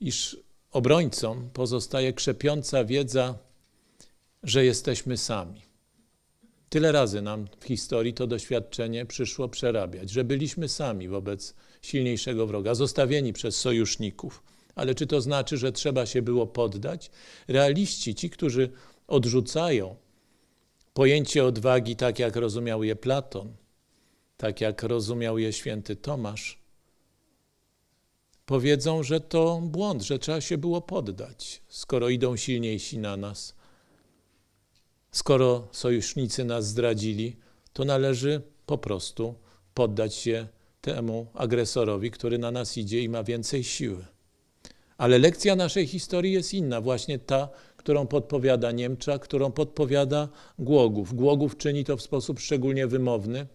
iż obrońcom pozostaje krzepiąca wiedza, że jesteśmy sami. Tyle razy nam w historii to doświadczenie przyszło przerabiać, że byliśmy sami wobec silniejszego wroga, zostawieni przez sojuszników. Ale czy to znaczy, że trzeba się było poddać? Realiści, ci, którzy odrzucają Pojęcie odwagi, tak jak rozumiał je Platon, tak jak rozumiał je święty Tomasz, powiedzą, że to błąd, że trzeba się było poddać, skoro idą silniejsi na nas. Skoro sojusznicy nas zdradzili, to należy po prostu poddać się temu agresorowi, który na nas idzie i ma więcej siły. Ale lekcja naszej historii jest inna, właśnie ta, którą podpowiada Niemcza, którą podpowiada Głogów. Głogów czyni to w sposób szczególnie wymowny.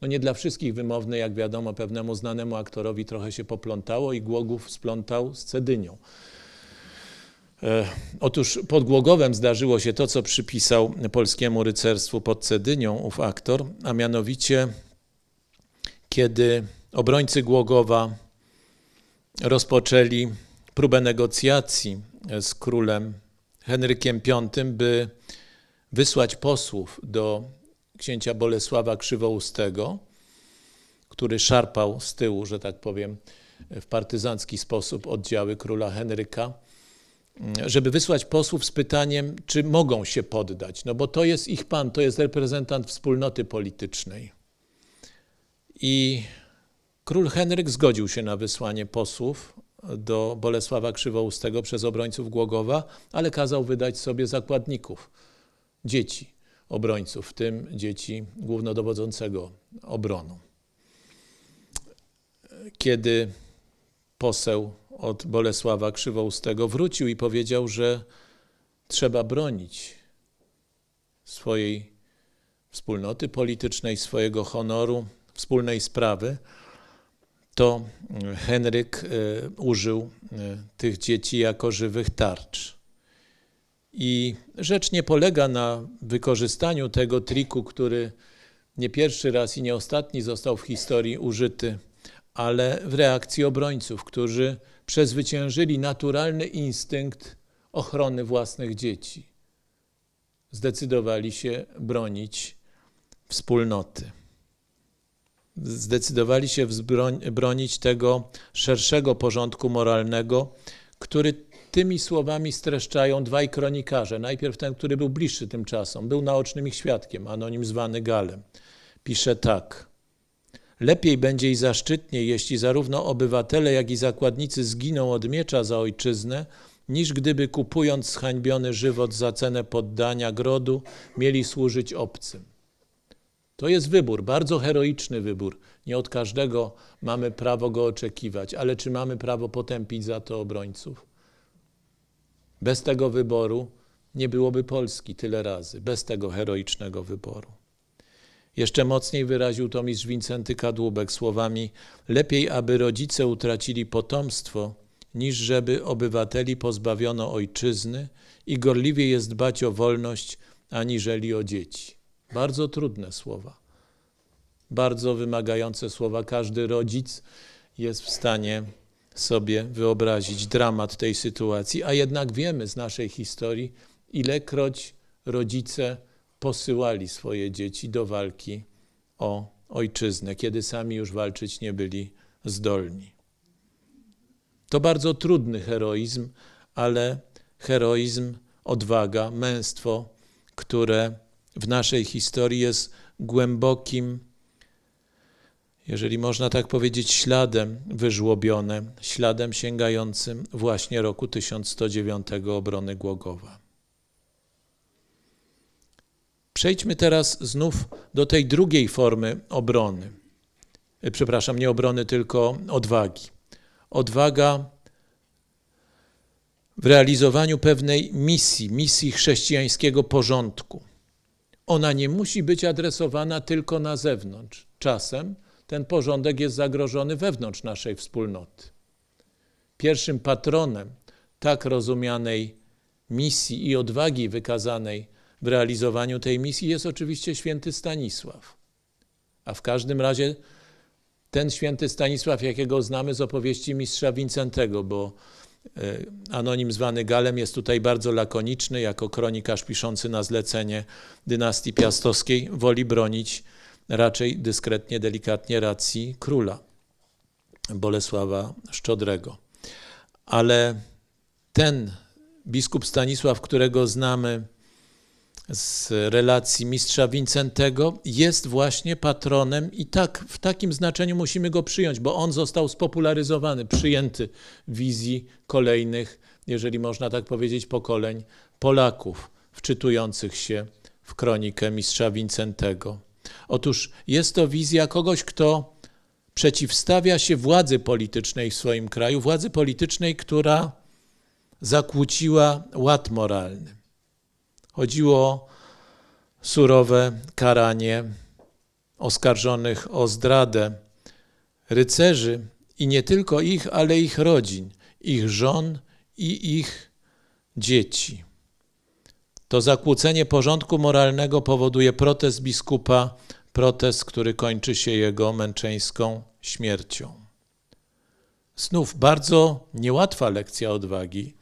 No nie dla wszystkich wymowny, jak wiadomo, pewnemu znanemu aktorowi trochę się poplątało i Głogów splątał z Cedynią. E, otóż pod Głogowem zdarzyło się to, co przypisał polskiemu rycerstwu pod Cedynią ów aktor, a mianowicie kiedy obrońcy Głogowa rozpoczęli próbę negocjacji z królem Henrykiem V, by wysłać posłów do księcia Bolesława Krzywoustego, który szarpał z tyłu, że tak powiem, w partyzancki sposób oddziały króla Henryka, żeby wysłać posłów z pytaniem, czy mogą się poddać, no bo to jest ich pan, to jest reprezentant wspólnoty politycznej. I król Henryk zgodził się na wysłanie posłów, do Bolesława Krzywoustego przez obrońców Głogowa, ale kazał wydać sobie zakładników, dzieci obrońców, w tym dzieci głównodowodzącego obronu. Kiedy poseł od Bolesława Krzywoustego wrócił i powiedział, że trzeba bronić swojej wspólnoty politycznej, swojego honoru, wspólnej sprawy, to e, Henryk e, użył e, tych dzieci jako żywych tarcz. I rzecz nie polega na wykorzystaniu tego triku, który nie pierwszy raz i nie ostatni został w historii użyty, ale w reakcji obrońców, którzy przezwyciężyli naturalny instynkt ochrony własnych dzieci. Zdecydowali się bronić wspólnoty zdecydowali się bronić tego szerszego porządku moralnego, który tymi słowami streszczają dwaj kronikarze. Najpierw ten, który był bliższy tym czasom, był naocznym ich świadkiem, anonim zwany Galem. Pisze tak. Lepiej będzie i zaszczytniej, jeśli zarówno obywatele, jak i zakładnicy zginą od miecza za ojczyznę, niż gdyby kupując zhańbiony żywot za cenę poddania grodu, mieli służyć obcym. To jest wybór, bardzo heroiczny wybór. Nie od każdego mamy prawo go oczekiwać, ale czy mamy prawo potępić za to obrońców? Bez tego wyboru nie byłoby Polski tyle razy, bez tego heroicznego wyboru. Jeszcze mocniej wyraził to mistrz Wincenty Kadłubek słowami: Lepiej, aby rodzice utracili potomstwo, niż żeby obywateli pozbawiono ojczyzny i gorliwie jest dbać o wolność, aniżeli o dzieci. Bardzo trudne słowa, bardzo wymagające słowa. Każdy rodzic jest w stanie sobie wyobrazić dramat tej sytuacji, a jednak wiemy z naszej historii, ilekroć rodzice posyłali swoje dzieci do walki o ojczyznę, kiedy sami już walczyć nie byli zdolni. To bardzo trudny heroizm, ale heroizm, odwaga, męstwo, które w naszej historii jest głębokim, jeżeli można tak powiedzieć, śladem wyżłobione, śladem sięgającym właśnie roku 1109 obrony Głogowa. Przejdźmy teraz znów do tej drugiej formy obrony. E, przepraszam, nie obrony, tylko odwagi. Odwaga w realizowaniu pewnej misji, misji chrześcijańskiego porządku. Ona nie musi być adresowana tylko na zewnątrz. Czasem ten porządek jest zagrożony wewnątrz naszej wspólnoty. Pierwszym patronem tak rozumianej misji i odwagi wykazanej w realizowaniu tej misji jest oczywiście święty Stanisław. A w każdym razie ten święty Stanisław, jakiego znamy z opowieści mistrza Wincentego, bo E, anonim zwany Galem jest tutaj bardzo lakoniczny, jako kronikarz piszący na zlecenie dynastii piastowskiej woli bronić raczej dyskretnie, delikatnie racji króla Bolesława Szczodrego. Ale ten biskup Stanisław, którego znamy z relacji mistrza Wincentego, jest właśnie patronem i tak w takim znaczeniu musimy go przyjąć, bo on został spopularyzowany, przyjęty w wizji kolejnych, jeżeli można tak powiedzieć, pokoleń Polaków wczytujących się w kronikę mistrza Wincentego. Otóż jest to wizja kogoś, kto przeciwstawia się władzy politycznej w swoim kraju, władzy politycznej, która zakłóciła ład moralny. Chodziło o surowe karanie oskarżonych o zdradę rycerzy i nie tylko ich, ale ich rodzin, ich żon i ich dzieci. To zakłócenie porządku moralnego powoduje protest biskupa, protest, który kończy się jego męczeńską śmiercią. Znów bardzo niełatwa lekcja odwagi,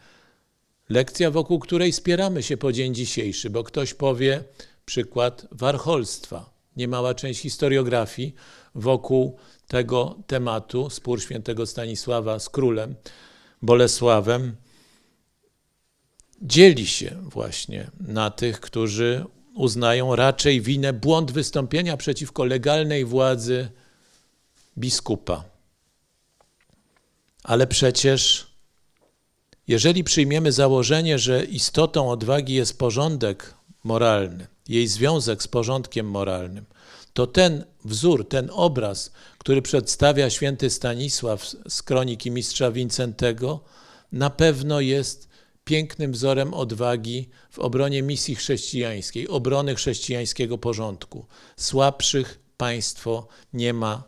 Lekcja, wokół której spieramy się po dzień dzisiejszy, bo ktoś powie przykład warcholstwa. Niemała część historiografii wokół tego tematu, spór świętego Stanisława z królem Bolesławem, dzieli się właśnie na tych, którzy uznają raczej winę błąd wystąpienia przeciwko legalnej władzy biskupa. Ale przecież jeżeli przyjmiemy założenie, że istotą odwagi jest porządek moralny, jej związek z porządkiem moralnym, to ten wzór, ten obraz, który przedstawia święty Stanisław z kroniki mistrza Wincentego, na pewno jest pięknym wzorem odwagi w obronie misji chrześcijańskiej, obrony chrześcijańskiego porządku. Słabszych państwo nie ma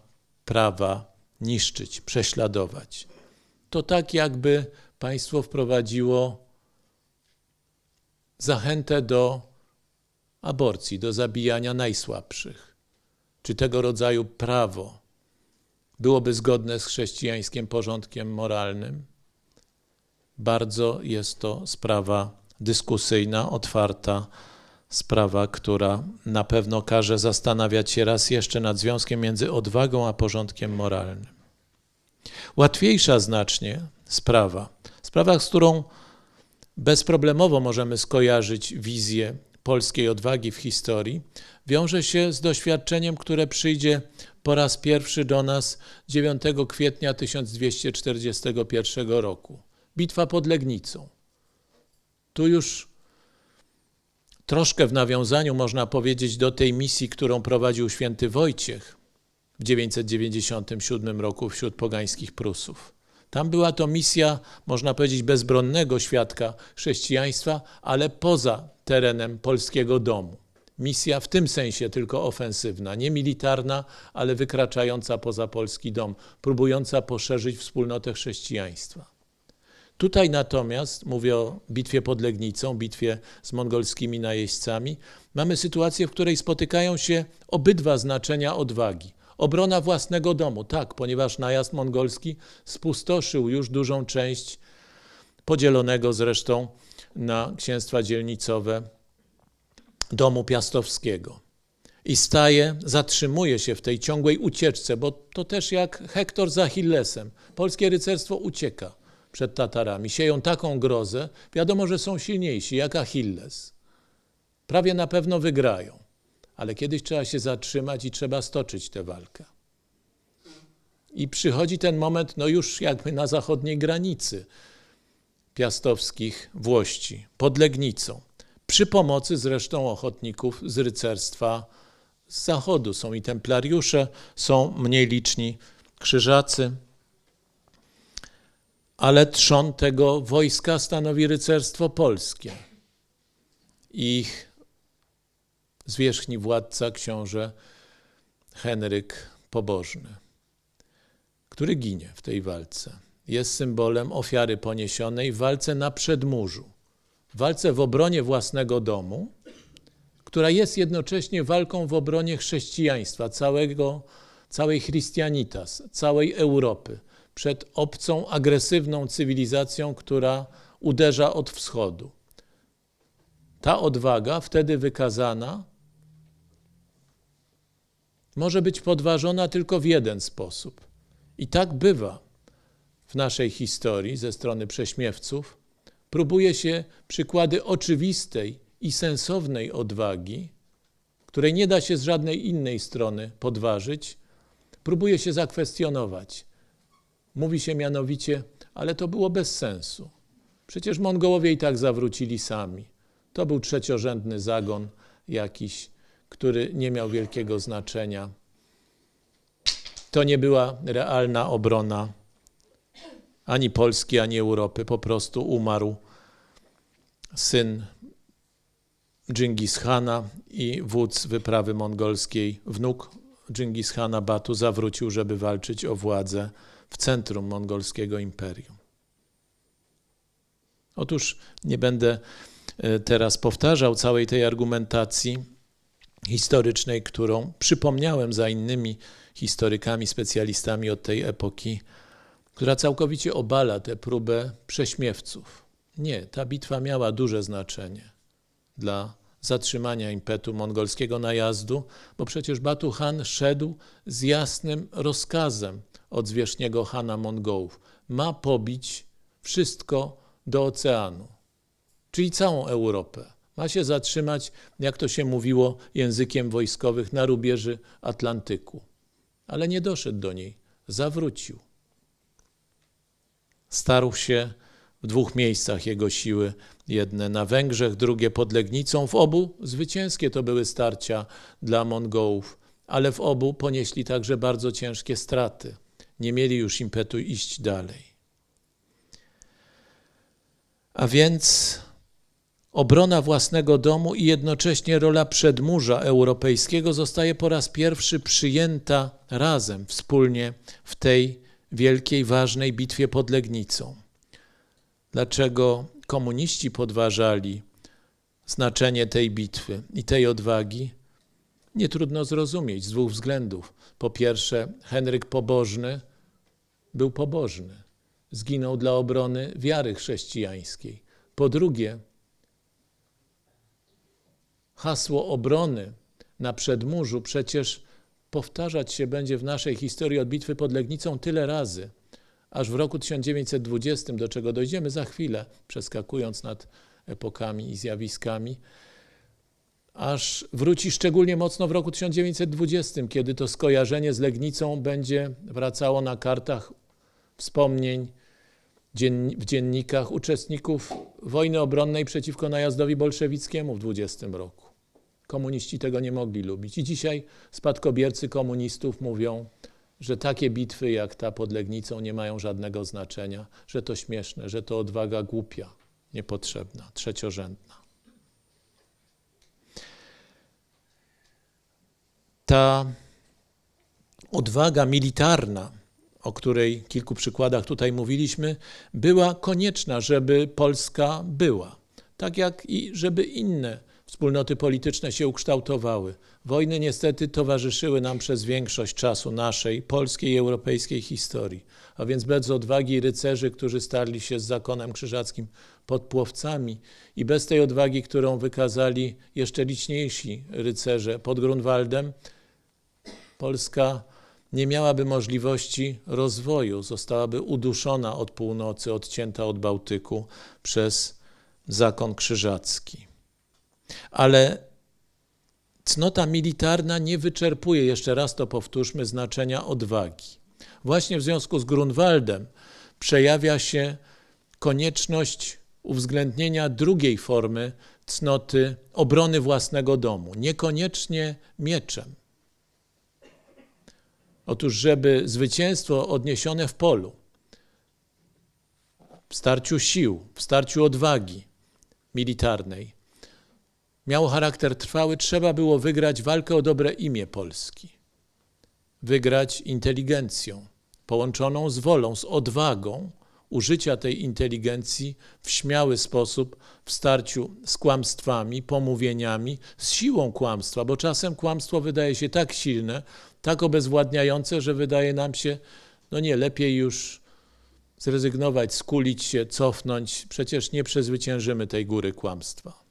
prawa niszczyć, prześladować. To tak jakby państwo wprowadziło zachętę do aborcji, do zabijania najsłabszych. Czy tego rodzaju prawo byłoby zgodne z chrześcijańskim porządkiem moralnym? Bardzo jest to sprawa dyskusyjna, otwarta, sprawa, która na pewno każe zastanawiać się raz jeszcze nad związkiem między odwagą a porządkiem moralnym. Łatwiejsza znacznie sprawa sprawach, z którą bezproblemowo możemy skojarzyć wizję polskiej odwagi w historii, wiąże się z doświadczeniem, które przyjdzie po raz pierwszy do nas 9 kwietnia 1241 roku. Bitwa pod Legnicą. Tu już troszkę w nawiązaniu można powiedzieć do tej misji, którą prowadził święty Wojciech w 997 roku wśród pogańskich Prusów. Tam była to misja, można powiedzieć, bezbronnego świadka chrześcijaństwa, ale poza terenem polskiego domu. Misja w tym sensie tylko ofensywna, nie militarna, ale wykraczająca poza polski dom, próbująca poszerzyć wspólnotę chrześcijaństwa. Tutaj natomiast, mówię o bitwie pod Legnicą, bitwie z mongolskimi najeźdźcami, mamy sytuację, w której spotykają się obydwa znaczenia odwagi – Obrona własnego domu, tak, ponieważ najazd mongolski spustoszył już dużą część podzielonego zresztą na księstwa dzielnicowe domu piastowskiego. I staje, zatrzymuje się w tej ciągłej ucieczce, bo to też jak Hektor z Achillesem. Polskie rycerstwo ucieka przed Tatarami, sieją taką grozę. Wiadomo, że są silniejsi, jak Achilles. Prawie na pewno wygrają ale kiedyś trzeba się zatrzymać i trzeba stoczyć tę walkę. I przychodzi ten moment, no już jakby na zachodniej granicy piastowskich Włości, pod Legnicą. Przy pomocy zresztą ochotników z rycerstwa z zachodu. Są i templariusze, są mniej liczni krzyżacy. Ale trzon tego wojska stanowi rycerstwo polskie. Ich zwierzchni władca książę Henryk Pobożny, który ginie w tej walce. Jest symbolem ofiary poniesionej w walce na przedmurzu, w walce w obronie własnego domu, która jest jednocześnie walką w obronie chrześcijaństwa, całego, całej Christianitas, całej Europy przed obcą, agresywną cywilizacją, która uderza od wschodu. Ta odwaga wtedy wykazana może być podważona tylko w jeden sposób. I tak bywa w naszej historii ze strony prześmiewców. Próbuje się przykłady oczywistej i sensownej odwagi, której nie da się z żadnej innej strony podważyć, próbuje się zakwestionować. Mówi się mianowicie, ale to było bez sensu. Przecież Mongołowie i tak zawrócili sami. To był trzeciorzędny zagon jakiś który nie miał wielkiego znaczenia. To nie była realna obrona ani Polski, ani Europy. Po prostu umarł syn Dżingis Hana i wódz wyprawy mongolskiej, wnuk Dżingis Hana Batu zawrócił, żeby walczyć o władzę w centrum mongolskiego imperium. Otóż nie będę e, teraz powtarzał całej tej argumentacji, historycznej, którą przypomniałem za innymi historykami, specjalistami od tej epoki, która całkowicie obala tę próbę prześmiewców. Nie, ta bitwa miała duże znaczenie dla zatrzymania impetu mongolskiego najazdu, bo przecież Batu Han szedł z jasnym rozkazem od zwierzchniego Hana Mongołów. Ma pobić wszystko do oceanu, czyli całą Europę. Ma się zatrzymać, jak to się mówiło językiem wojskowych, na rubieży Atlantyku. Ale nie doszedł do niej, zawrócił. Starł się w dwóch miejscach jego siły, jedne na Węgrzech, drugie pod Legnicą. W obu zwycięskie to były starcia dla Mongołów, ale w obu ponieśli także bardzo ciężkie straty. Nie mieli już impetu iść dalej. A więc Obrona własnego domu i jednocześnie rola przedmurza europejskiego zostaje po raz pierwszy przyjęta razem, wspólnie w tej wielkiej, ważnej bitwie pod Legnicą. Dlaczego komuniści podważali znaczenie tej bitwy i tej odwagi? Nie trudno zrozumieć z dwóch względów. Po pierwsze, Henryk Pobożny był pobożny, zginął dla obrony wiary chrześcijańskiej. Po drugie, hasło obrony na przedmurzu przecież powtarzać się będzie w naszej historii od bitwy pod Legnicą tyle razy, aż w roku 1920, do czego dojdziemy za chwilę, przeskakując nad epokami i zjawiskami, aż wróci szczególnie mocno w roku 1920, kiedy to skojarzenie z Legnicą będzie wracało na kartach wspomnień w dziennikach uczestników wojny obronnej przeciwko najazdowi bolszewickiemu w 20 roku. Komuniści tego nie mogli lubić. I dzisiaj spadkobiercy komunistów mówią, że takie bitwy jak ta pod Legnicą nie mają żadnego znaczenia, że to śmieszne, że to odwaga głupia, niepotrzebna, trzeciorzędna. Ta odwaga militarna, o której kilku przykładach tutaj mówiliśmy, była konieczna, żeby Polska była. Tak jak i żeby inne wspólnoty polityczne się ukształtowały. Wojny niestety towarzyszyły nam przez większość czasu naszej polskiej i europejskiej historii. A więc bez odwagi rycerzy, którzy starli się z zakonem krzyżackim pod Płowcami i bez tej odwagi, którą wykazali jeszcze liczniejsi rycerze pod Grunwaldem, Polska nie miałaby możliwości rozwoju, zostałaby uduszona od północy, odcięta od Bałtyku przez zakon krzyżacki. Ale cnota militarna nie wyczerpuje, jeszcze raz to powtórzmy, znaczenia odwagi. Właśnie w związku z Grunwaldem przejawia się konieczność uwzględnienia drugiej formy cnoty obrony własnego domu, niekoniecznie mieczem. Otóż, żeby zwycięstwo odniesione w polu, w starciu sił, w starciu odwagi militarnej, miało charakter trwały, trzeba było wygrać walkę o dobre imię Polski. Wygrać inteligencją, połączoną z wolą, z odwagą użycia tej inteligencji w śmiały sposób w starciu z kłamstwami, pomówieniami, z siłą kłamstwa, bo czasem kłamstwo wydaje się tak silne, tak obezwładniające, że wydaje nam się, no nie, lepiej już zrezygnować, skulić się, cofnąć, przecież nie przezwyciężymy tej góry kłamstwa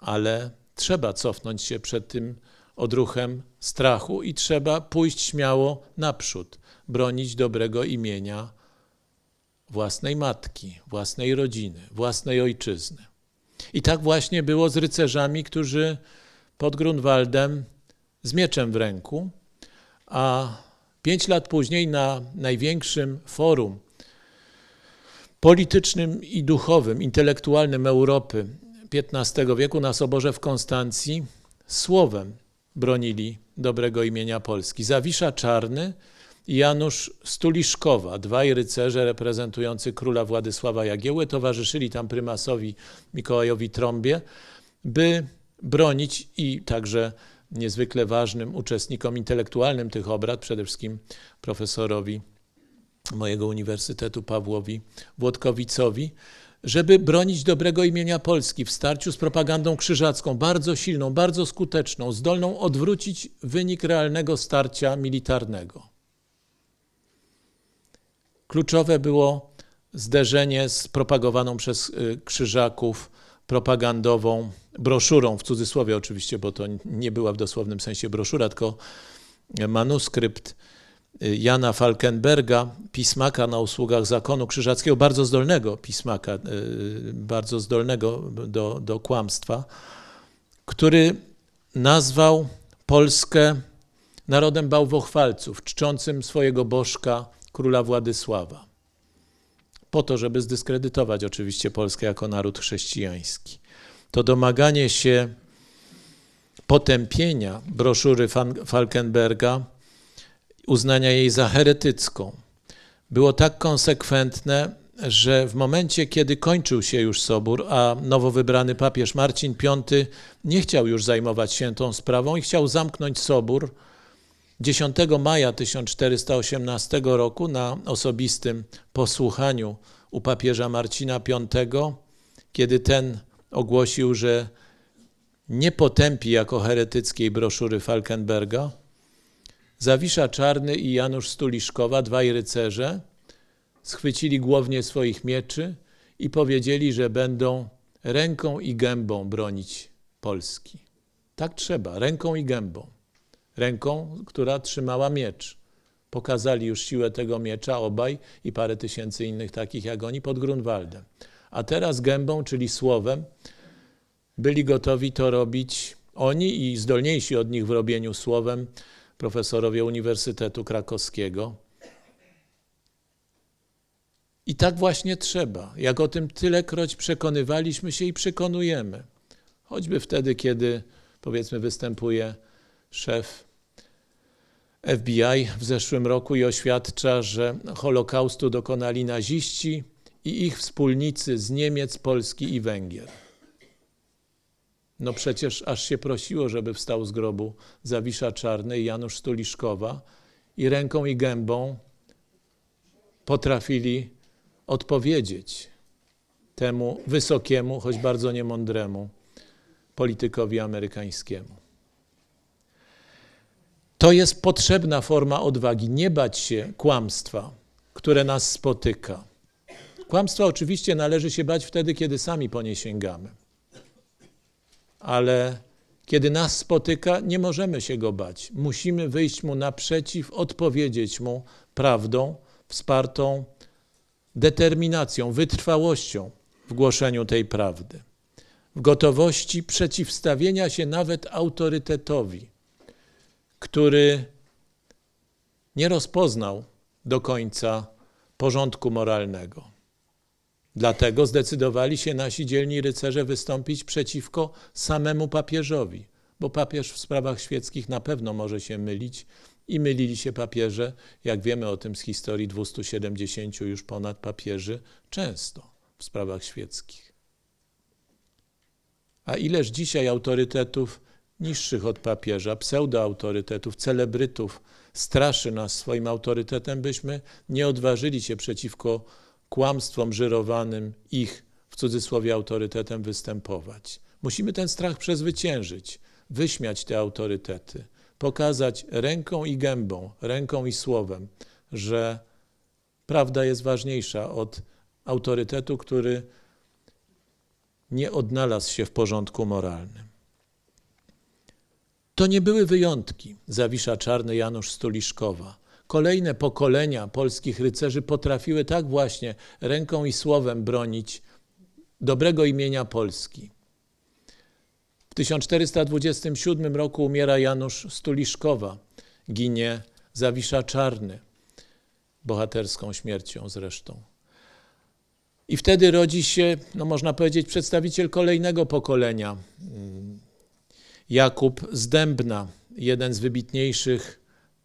ale trzeba cofnąć się przed tym odruchem strachu i trzeba pójść śmiało naprzód, bronić dobrego imienia własnej matki, własnej rodziny, własnej ojczyzny. I tak właśnie było z rycerzami, którzy pod Grunwaldem z mieczem w ręku, a pięć lat później na największym forum politycznym i duchowym, intelektualnym Europy XV wieku na soborze w Konstancji słowem bronili dobrego imienia Polski. Zawisza Czarny i Janusz Stuliszkowa, dwaj rycerze reprezentujący króla Władysława Jagiełły, towarzyszyli tam prymasowi Mikołajowi Trąbie, by bronić i także niezwykle ważnym uczestnikom intelektualnym tych obrad, przede wszystkim profesorowi mojego uniwersytetu Pawłowi Włodkowicowi, żeby bronić dobrego imienia Polski w starciu z propagandą krzyżacką, bardzo silną, bardzo skuteczną, zdolną odwrócić wynik realnego starcia militarnego. Kluczowe było zderzenie z propagowaną przez y, krzyżaków propagandową broszurą, w cudzysłowie oczywiście, bo to nie była w dosłownym sensie broszura, tylko manuskrypt Y, Jana Falkenberga, pismaka na usługach zakonu krzyżackiego, bardzo zdolnego pismaka, y, bardzo zdolnego do, do kłamstwa, który nazwał Polskę narodem bałwochwalców, czczącym swojego bożka, króla Władysława. Po to, żeby zdyskredytować oczywiście Polskę jako naród chrześcijański. To domaganie się potępienia broszury Falkenberga uznania jej za heretycką, było tak konsekwentne, że w momencie, kiedy kończył się już sobór, a nowo wybrany papież Marcin V nie chciał już zajmować się tą sprawą i chciał zamknąć sobór, 10 maja 1418 roku na osobistym posłuchaniu u papieża Marcina V, kiedy ten ogłosił, że nie potępi jako heretyckiej broszury Falkenberga, Zawisza Czarny i Janusz Stuliszkowa, dwaj rycerze, schwycili głownie swoich mieczy i powiedzieli, że będą ręką i gębą bronić Polski. Tak trzeba, ręką i gębą. Ręką, która trzymała miecz. Pokazali już siłę tego miecza obaj i parę tysięcy innych takich jak oni pod Grunwaldem. A teraz gębą, czyli słowem, byli gotowi to robić oni i zdolniejsi od nich w robieniu słowem profesorowie Uniwersytetu Krakowskiego. I tak właśnie trzeba. Jak o tym tylekroć przekonywaliśmy się i przekonujemy. Choćby wtedy, kiedy powiedzmy występuje szef FBI w zeszłym roku i oświadcza, że Holokaustu dokonali naziści i ich wspólnicy z Niemiec, Polski i Węgier. No przecież aż się prosiło, żeby wstał z grobu Zawisza Czarny i Janusz Stuliszkowa i ręką i gębą potrafili odpowiedzieć temu wysokiemu, choć bardzo niemądremu politykowi amerykańskiemu. To jest potrzebna forma odwagi, nie bać się kłamstwa, które nas spotyka. Kłamstwa oczywiście należy się bać wtedy, kiedy sami po nie sięgamy ale kiedy nas spotyka, nie możemy się go bać. Musimy wyjść mu naprzeciw, odpowiedzieć mu prawdą, wspartą determinacją, wytrwałością w głoszeniu tej prawdy, w gotowości przeciwstawienia się nawet autorytetowi, który nie rozpoznał do końca porządku moralnego. Dlatego zdecydowali się nasi dzielni rycerze wystąpić przeciwko samemu papieżowi, bo papież w sprawach świeckich na pewno może się mylić i mylili się papieże, jak wiemy o tym z historii 270 już ponad papieży, często w sprawach świeckich. A ileż dzisiaj autorytetów niższych od papieża, pseudoautorytetów, celebrytów straszy nas swoim autorytetem, byśmy nie odważyli się przeciwko kłamstwom żyrowanym ich, w cudzysłowie, autorytetem występować. Musimy ten strach przezwyciężyć, wyśmiać te autorytety, pokazać ręką i gębą, ręką i słowem, że prawda jest ważniejsza od autorytetu, który nie odnalazł się w porządku moralnym. To nie były wyjątki, zawisza czarny Janusz Stuliszkowa kolejne pokolenia polskich rycerzy potrafiły tak właśnie ręką i słowem bronić dobrego imienia Polski. W 1427 roku umiera Janusz Stuliszkowa, ginie Zawisza Czarny, bohaterską śmiercią zresztą. I wtedy rodzi się, no można powiedzieć, przedstawiciel kolejnego pokolenia, hmm. Jakub Zdębna, jeden z wybitniejszych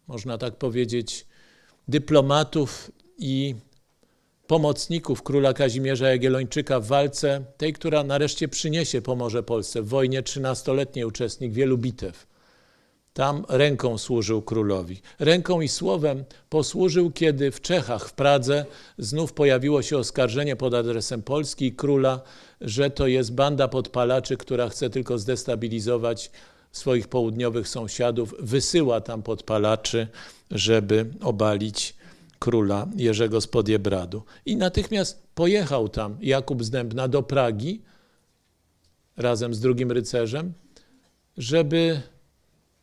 można tak powiedzieć, dyplomatów i pomocników króla Kazimierza Jagiellończyka w walce, tej, która nareszcie przyniesie pomorze Polsce. W wojnie 13-letniej uczestnik wielu bitew. Tam ręką służył królowi. Ręką i słowem posłużył, kiedy w Czechach, w Pradze, znów pojawiło się oskarżenie pod adresem Polski i króla, że to jest banda podpalaczy, która chce tylko zdestabilizować swoich południowych sąsiadów, wysyła tam podpalaczy, żeby obalić króla Jerzego z Podjebradu. I natychmiast pojechał tam Jakub Zdębna do Pragi razem z drugim rycerzem, żeby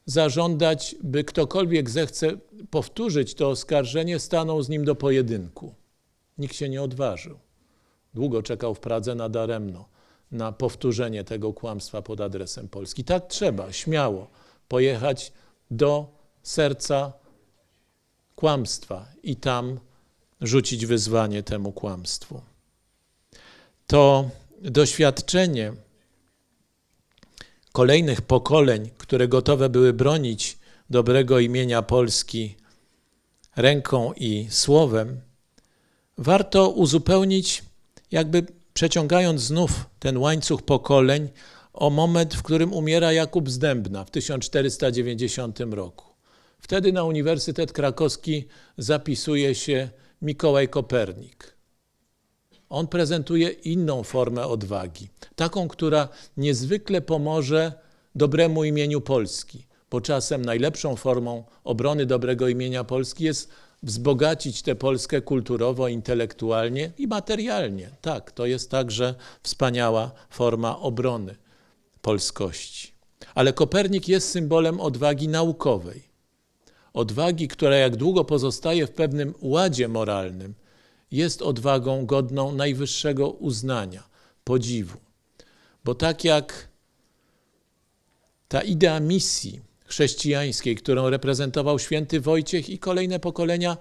zażądać, by ktokolwiek zechce powtórzyć to oskarżenie, stanął z nim do pojedynku. Nikt się nie odważył. Długo czekał w Pradze nadaremno na powtórzenie tego kłamstwa pod adresem Polski. Tak trzeba, śmiało pojechać do serca kłamstwa i tam rzucić wyzwanie temu kłamstwu. To doświadczenie kolejnych pokoleń, które gotowe były bronić dobrego imienia Polski ręką i słowem, warto uzupełnić jakby przeciągając znów ten łańcuch pokoleń o moment, w którym umiera Jakub Zdębna w 1490 roku. Wtedy na Uniwersytet Krakowski zapisuje się Mikołaj Kopernik. On prezentuje inną formę odwagi, taką, która niezwykle pomoże dobremu imieniu Polski, bo czasem najlepszą formą obrony dobrego imienia Polski jest wzbogacić tę Polskę kulturowo, intelektualnie i materialnie. Tak, to jest także wspaniała forma obrony polskości. Ale Kopernik jest symbolem odwagi naukowej. Odwagi, która jak długo pozostaje w pewnym ładzie moralnym, jest odwagą godną najwyższego uznania, podziwu. Bo tak jak ta idea misji, chrześcijańskiej, którą reprezentował święty Wojciech i kolejne pokolenia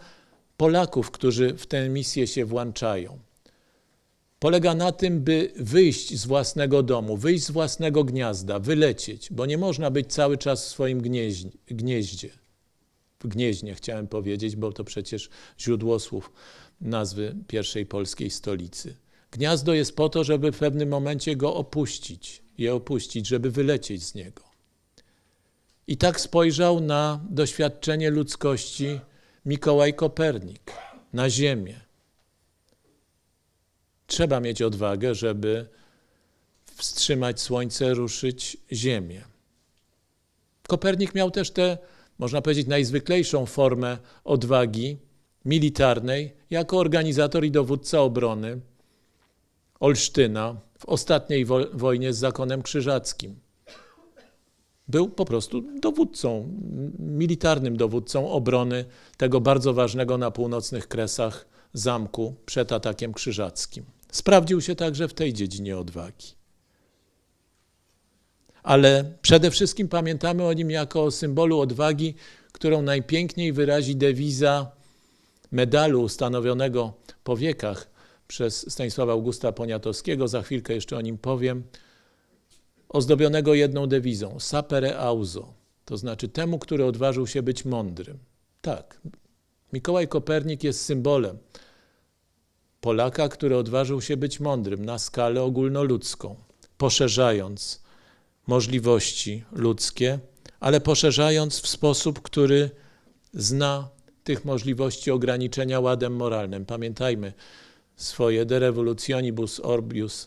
Polaków, którzy w tę misję się włączają. Polega na tym, by wyjść z własnego domu, wyjść z własnego gniazda, wylecieć, bo nie można być cały czas w swoim gnieździe. W gnieźnie chciałem powiedzieć, bo to przecież źródło słów nazwy pierwszej polskiej stolicy. Gniazdo jest po to, żeby w pewnym momencie go opuścić, je opuścić, żeby wylecieć z niego. I tak spojrzał na doświadczenie ludzkości Mikołaj Kopernik, na Ziemię. Trzeba mieć odwagę, żeby wstrzymać Słońce, ruszyć Ziemię. Kopernik miał też tę, można powiedzieć, najzwyklejszą formę odwagi militarnej jako organizator i dowódca obrony Olsztyna w ostatniej wojnie z zakonem krzyżackim. Był po prostu dowódcą, militarnym dowódcą obrony tego bardzo ważnego na północnych kresach zamku przed atakiem krzyżackim. Sprawdził się także w tej dziedzinie odwagi. Ale przede wszystkim pamiętamy o nim jako o symbolu odwagi, którą najpiękniej wyrazi dewiza medalu ustanowionego po wiekach przez Stanisława Augusta Poniatowskiego. Za chwilkę jeszcze o nim powiem ozdobionego jedną dewizą sapere auzo", to znaczy temu, który odważył się być mądrym. Tak, Mikołaj Kopernik jest symbolem Polaka, który odważył się być mądrym na skalę ogólnoludzką, poszerzając możliwości ludzkie, ale poszerzając w sposób, który zna tych możliwości ograniczenia ładem moralnym. Pamiętajmy swoje De Revolutionibus Orbius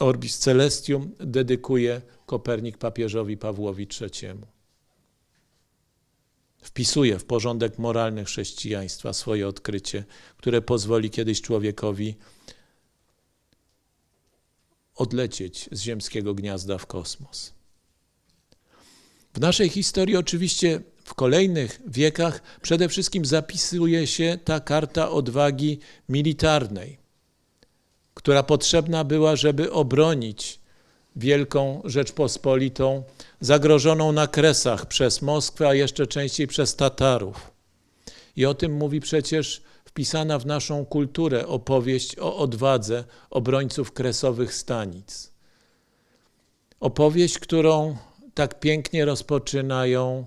Orbis Celestium dedykuje Kopernik papieżowi Pawłowi III. Wpisuje w porządek moralny chrześcijaństwa swoje odkrycie, które pozwoli kiedyś człowiekowi odlecieć z ziemskiego gniazda w kosmos. W naszej historii, oczywiście, w kolejnych wiekach przede wszystkim zapisuje się ta karta odwagi militarnej która potrzebna była, żeby obronić Wielką Rzeczpospolitą, zagrożoną na kresach przez Moskwę, a jeszcze częściej przez Tatarów. I o tym mówi przecież wpisana w naszą kulturę opowieść o odwadze obrońców kresowych stanic. Opowieść, którą tak pięknie rozpoczynają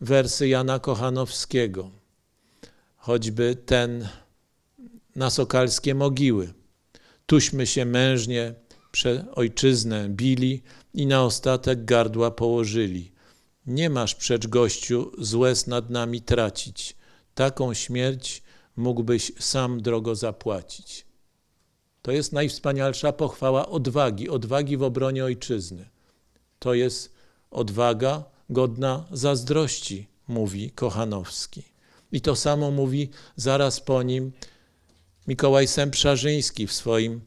wersy Jana Kochanowskiego, choćby ten na Sokalskie Mogiły. Tuśmy się mężnie prze ojczyznę bili i na ostatek gardła położyli. Nie masz przecz gościu z nad nami tracić. Taką śmierć mógłbyś sam drogo zapłacić. To jest najwspanialsza pochwała odwagi, odwagi w obronie ojczyzny. To jest odwaga godna zazdrości, mówi Kochanowski. I to samo mówi zaraz po nim Mikołaj Sępszarzyński w, swoim,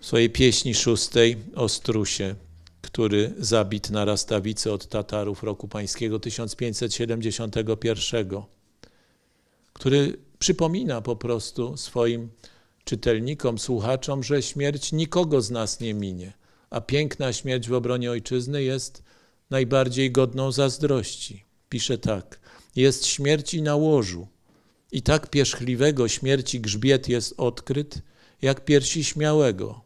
w swojej pieśni szóstej o strusie, który zabit na Rastawicy od Tatarów roku pańskiego 1571, który przypomina po prostu swoim czytelnikom, słuchaczom, że śmierć nikogo z nas nie minie, a piękna śmierć w obronie ojczyzny jest najbardziej godną zazdrości. Pisze tak: Jest śmierć i na łożu, i tak pierzchliwego śmierci grzbiet jest odkryt, jak piersi śmiałego.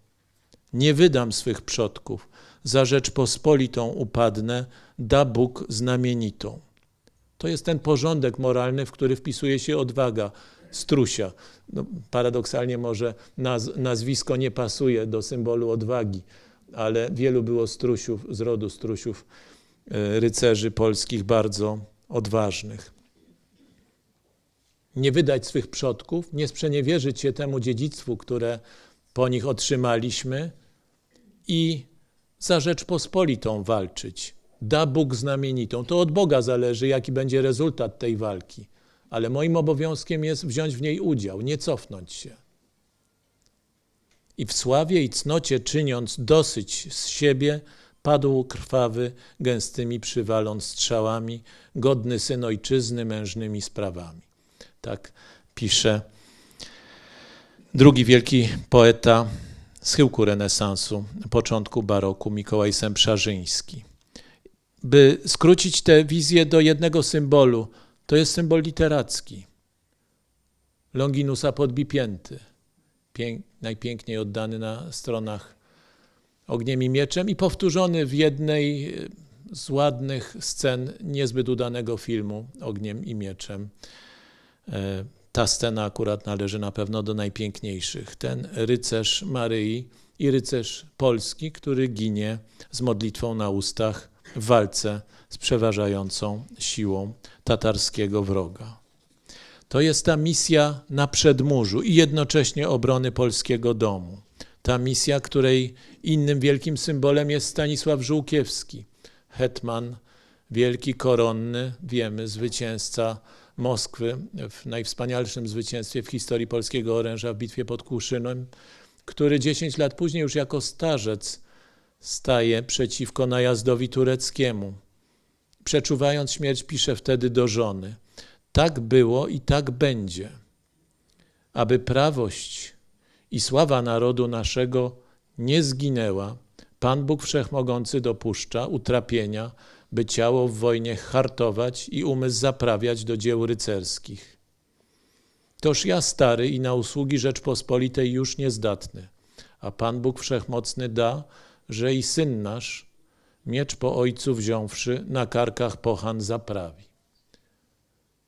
Nie wydam swych przodków, za rzecz pospolitą upadnę, da Bóg znamienitą. To jest ten porządek moralny, w który wpisuje się odwaga strusia. No, paradoksalnie może naz nazwisko nie pasuje do symbolu odwagi, ale wielu było strusiów, z rodu strusiów, e, rycerzy polskich bardzo odważnych nie wydać swych przodków, nie sprzeniewierzyć się temu dziedzictwu, które po nich otrzymaliśmy i za Rzeczpospolitą walczyć. Da Bóg znamienitą. To od Boga zależy, jaki będzie rezultat tej walki. Ale moim obowiązkiem jest wziąć w niej udział, nie cofnąć się. I w sławie i cnocie czyniąc dosyć z siebie, padł krwawy, gęstymi przywaląc strzałami, godny syn ojczyzny mężnymi sprawami. Tak pisze drugi wielki poeta schyłku renesansu, początku baroku, Mikołaj Sempszarzyński. By skrócić tę wizję do jednego symbolu, to jest symbol literacki. Longinusa podbipięty, pięk, najpiękniej oddany na stronach ogniem i mieczem i powtórzony w jednej z ładnych scen niezbyt udanego filmu ogniem i mieczem. E, ta scena akurat należy na pewno do najpiękniejszych. Ten rycerz Maryi i rycerz polski, który ginie z modlitwą na ustach w walce z przeważającą siłą tatarskiego wroga. To jest ta misja na przedmurzu i jednocześnie obrony polskiego domu. Ta misja, której innym wielkim symbolem jest Stanisław Żółkiewski, hetman wielki koronny, wiemy, zwycięzca Moskwy w najwspanialszym zwycięstwie w historii polskiego oręża w bitwie pod Kłuszynem, który 10 lat później już jako starzec staje przeciwko najazdowi tureckiemu. Przeczuwając śmierć, pisze wtedy do żony: Tak było i tak będzie, aby prawość i sława narodu naszego nie zginęła. Pan Bóg Wszechmogący dopuszcza utrapienia, by ciało w wojnie hartować i umysł zaprawiać do dzieł rycerskich. Toż ja stary i na usługi Rzeczpospolitej już niezdatny, a Pan Bóg Wszechmocny da, że i syn nasz, miecz po ojcu wziąwszy, na karkach pochan zaprawi.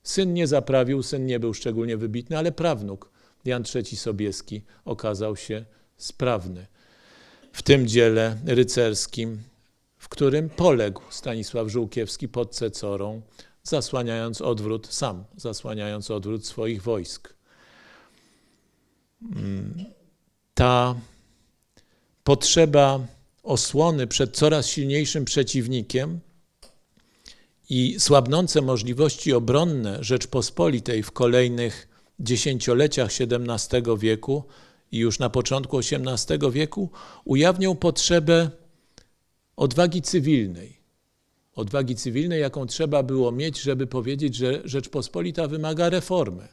Syn nie zaprawił, syn nie był szczególnie wybitny, ale prawnuk, Jan III Sobieski, okazał się sprawny w tym dziele rycerskim w którym poległ Stanisław Żółkiewski pod Cecorą, zasłaniając odwrót sam, zasłaniając odwrót swoich wojsk. Mm, ta potrzeba osłony przed coraz silniejszym przeciwnikiem i słabnące możliwości obronne Rzeczpospolitej w kolejnych dziesięcioleciach XVII wieku i już na początku XVIII wieku ujawnią potrzebę odwagi cywilnej. Odwagi cywilnej, jaką trzeba było mieć, żeby powiedzieć, że Rzeczpospolita wymaga reformy.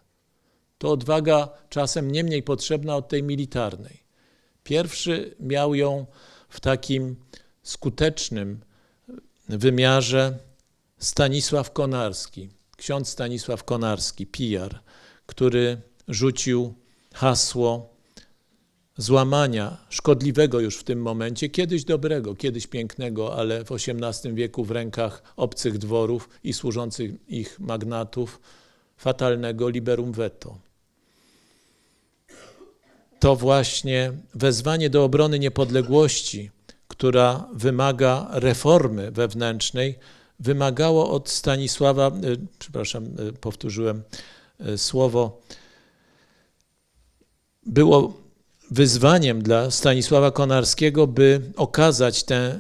To odwaga czasem nie mniej potrzebna od tej militarnej. Pierwszy miał ją w takim skutecznym wymiarze Stanisław Konarski, ksiądz Stanisław Konarski, PR, który rzucił hasło złamania, szkodliwego już w tym momencie, kiedyś dobrego, kiedyś pięknego, ale w XVIII wieku w rękach obcych dworów i służących ich magnatów, fatalnego liberum veto. To właśnie wezwanie do obrony niepodległości, która wymaga reformy wewnętrznej, wymagało od Stanisława, e, przepraszam, e, powtórzyłem e, słowo, było wyzwaniem dla Stanisława Konarskiego, by okazać tę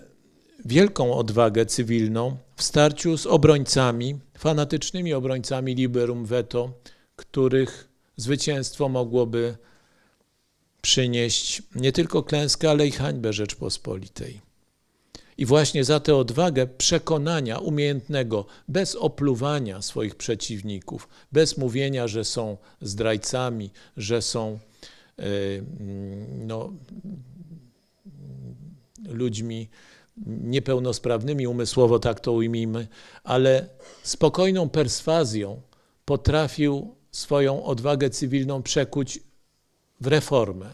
wielką odwagę cywilną w starciu z obrońcami, fanatycznymi obrońcami Liberum Veto, których zwycięstwo mogłoby przynieść nie tylko klęskę, ale i hańbę Rzeczpospolitej. I właśnie za tę odwagę przekonania umiejętnego, bez opluwania swoich przeciwników, bez mówienia, że są zdrajcami, że są Y, no, ludźmi niepełnosprawnymi umysłowo, tak to ujmijmy, ale spokojną perswazją potrafił swoją odwagę cywilną przekuć w reformę.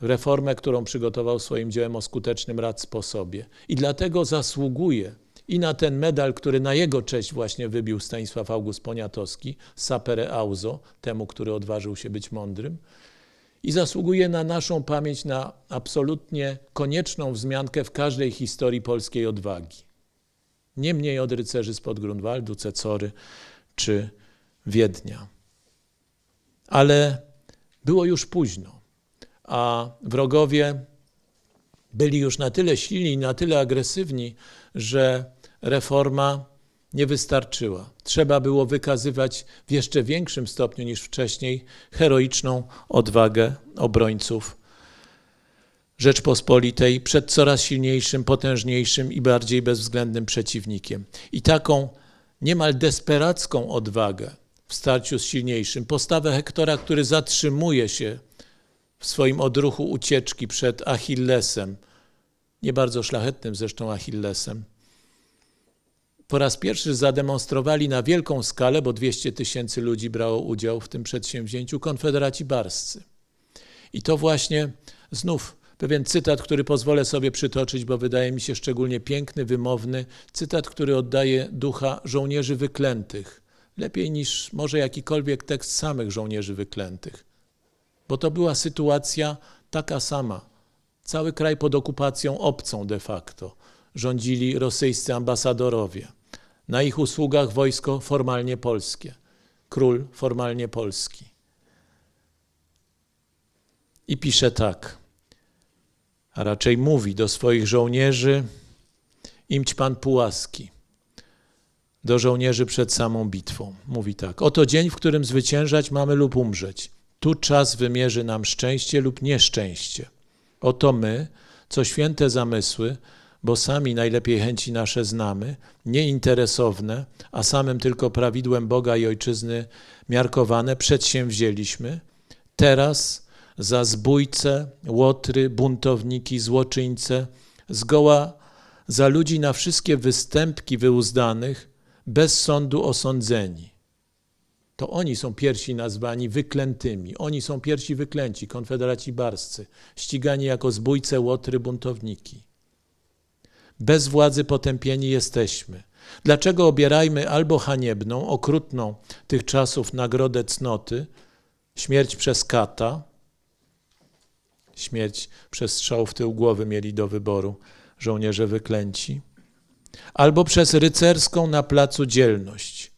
Reformę, którą przygotował swoim dziełem o skutecznym rad sposobie. I dlatego zasługuje i na ten medal, który na jego cześć właśnie wybił Stanisław August Poniatowski, sapere auzo, temu, który odważył się być mądrym, i zasługuje na naszą pamięć na absolutnie konieczną wzmiankę w każdej historii polskiej odwagi. Nie mniej od rycerzy spod Grunwaldu, Cecory czy Wiednia. Ale było już późno, a wrogowie byli już na tyle silni, na tyle agresywni, że reforma nie wystarczyła. Trzeba było wykazywać w jeszcze większym stopniu niż wcześniej heroiczną odwagę obrońców Rzeczpospolitej przed coraz silniejszym, potężniejszym i bardziej bezwzględnym przeciwnikiem. I taką niemal desperacką odwagę w starciu z silniejszym, postawę Hektora, który zatrzymuje się w swoim odruchu ucieczki przed Achillesem, nie bardzo szlachetnym zresztą Achillesem po raz pierwszy zademonstrowali na wielką skalę, bo 200 tysięcy ludzi brało udział w tym przedsięwzięciu, konfederaci barscy. I to właśnie znów pewien cytat, który pozwolę sobie przytoczyć, bo wydaje mi się szczególnie piękny, wymowny, cytat, który oddaje ducha żołnierzy wyklętych, lepiej niż może jakikolwiek tekst samych żołnierzy wyklętych. Bo to była sytuacja taka sama. Cały kraj pod okupacją obcą de facto rządzili rosyjscy ambasadorowie. Na ich usługach wojsko formalnie polskie, król formalnie polski. I pisze tak, a raczej mówi do swoich żołnierzy: Imć pan pułaski do żołnierzy przed samą bitwą. Mówi tak: Oto dzień, w którym zwyciężać mamy lub umrzeć. Tu czas wymierzy nam szczęście lub nieszczęście. Oto my, co święte zamysły, bo sami najlepiej chęci nasze znamy, nieinteresowne, a samym tylko prawidłem Boga i Ojczyzny miarkowane, przedsięwzięliśmy. Teraz za zbójce, łotry, buntowniki, złoczyńce, zgoła za ludzi na wszystkie występki wyuzdanych, bez sądu osądzeni. To oni są pierwsi nazwani wyklętymi. Oni są pierwsi wyklęci, konfederaci barscy, ścigani jako zbójce, łotry, buntowniki. Bez władzy potępieni jesteśmy. Dlaczego obierajmy albo haniebną, okrutną tych czasów nagrodę cnoty, śmierć przez kata, śmierć przez strzał w tył głowy mieli do wyboru żołnierze wyklęci, albo przez rycerską na placu dzielność.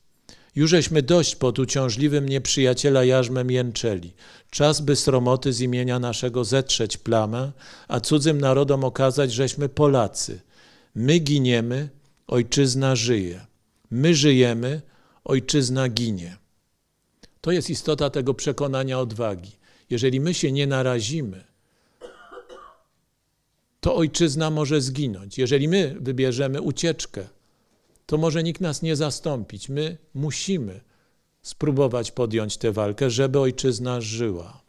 Jużeśmy dość pod uciążliwym nieprzyjaciela jarzmem jęczeli. Czas by sromoty z imienia naszego zetrzeć plamę, a cudzym narodom okazać, żeśmy Polacy – My giniemy, ojczyzna żyje. My żyjemy, ojczyzna ginie. To jest istota tego przekonania odwagi. Jeżeli my się nie narazimy, to ojczyzna może zginąć. Jeżeli my wybierzemy ucieczkę, to może nikt nas nie zastąpić. My musimy spróbować podjąć tę walkę, żeby ojczyzna żyła.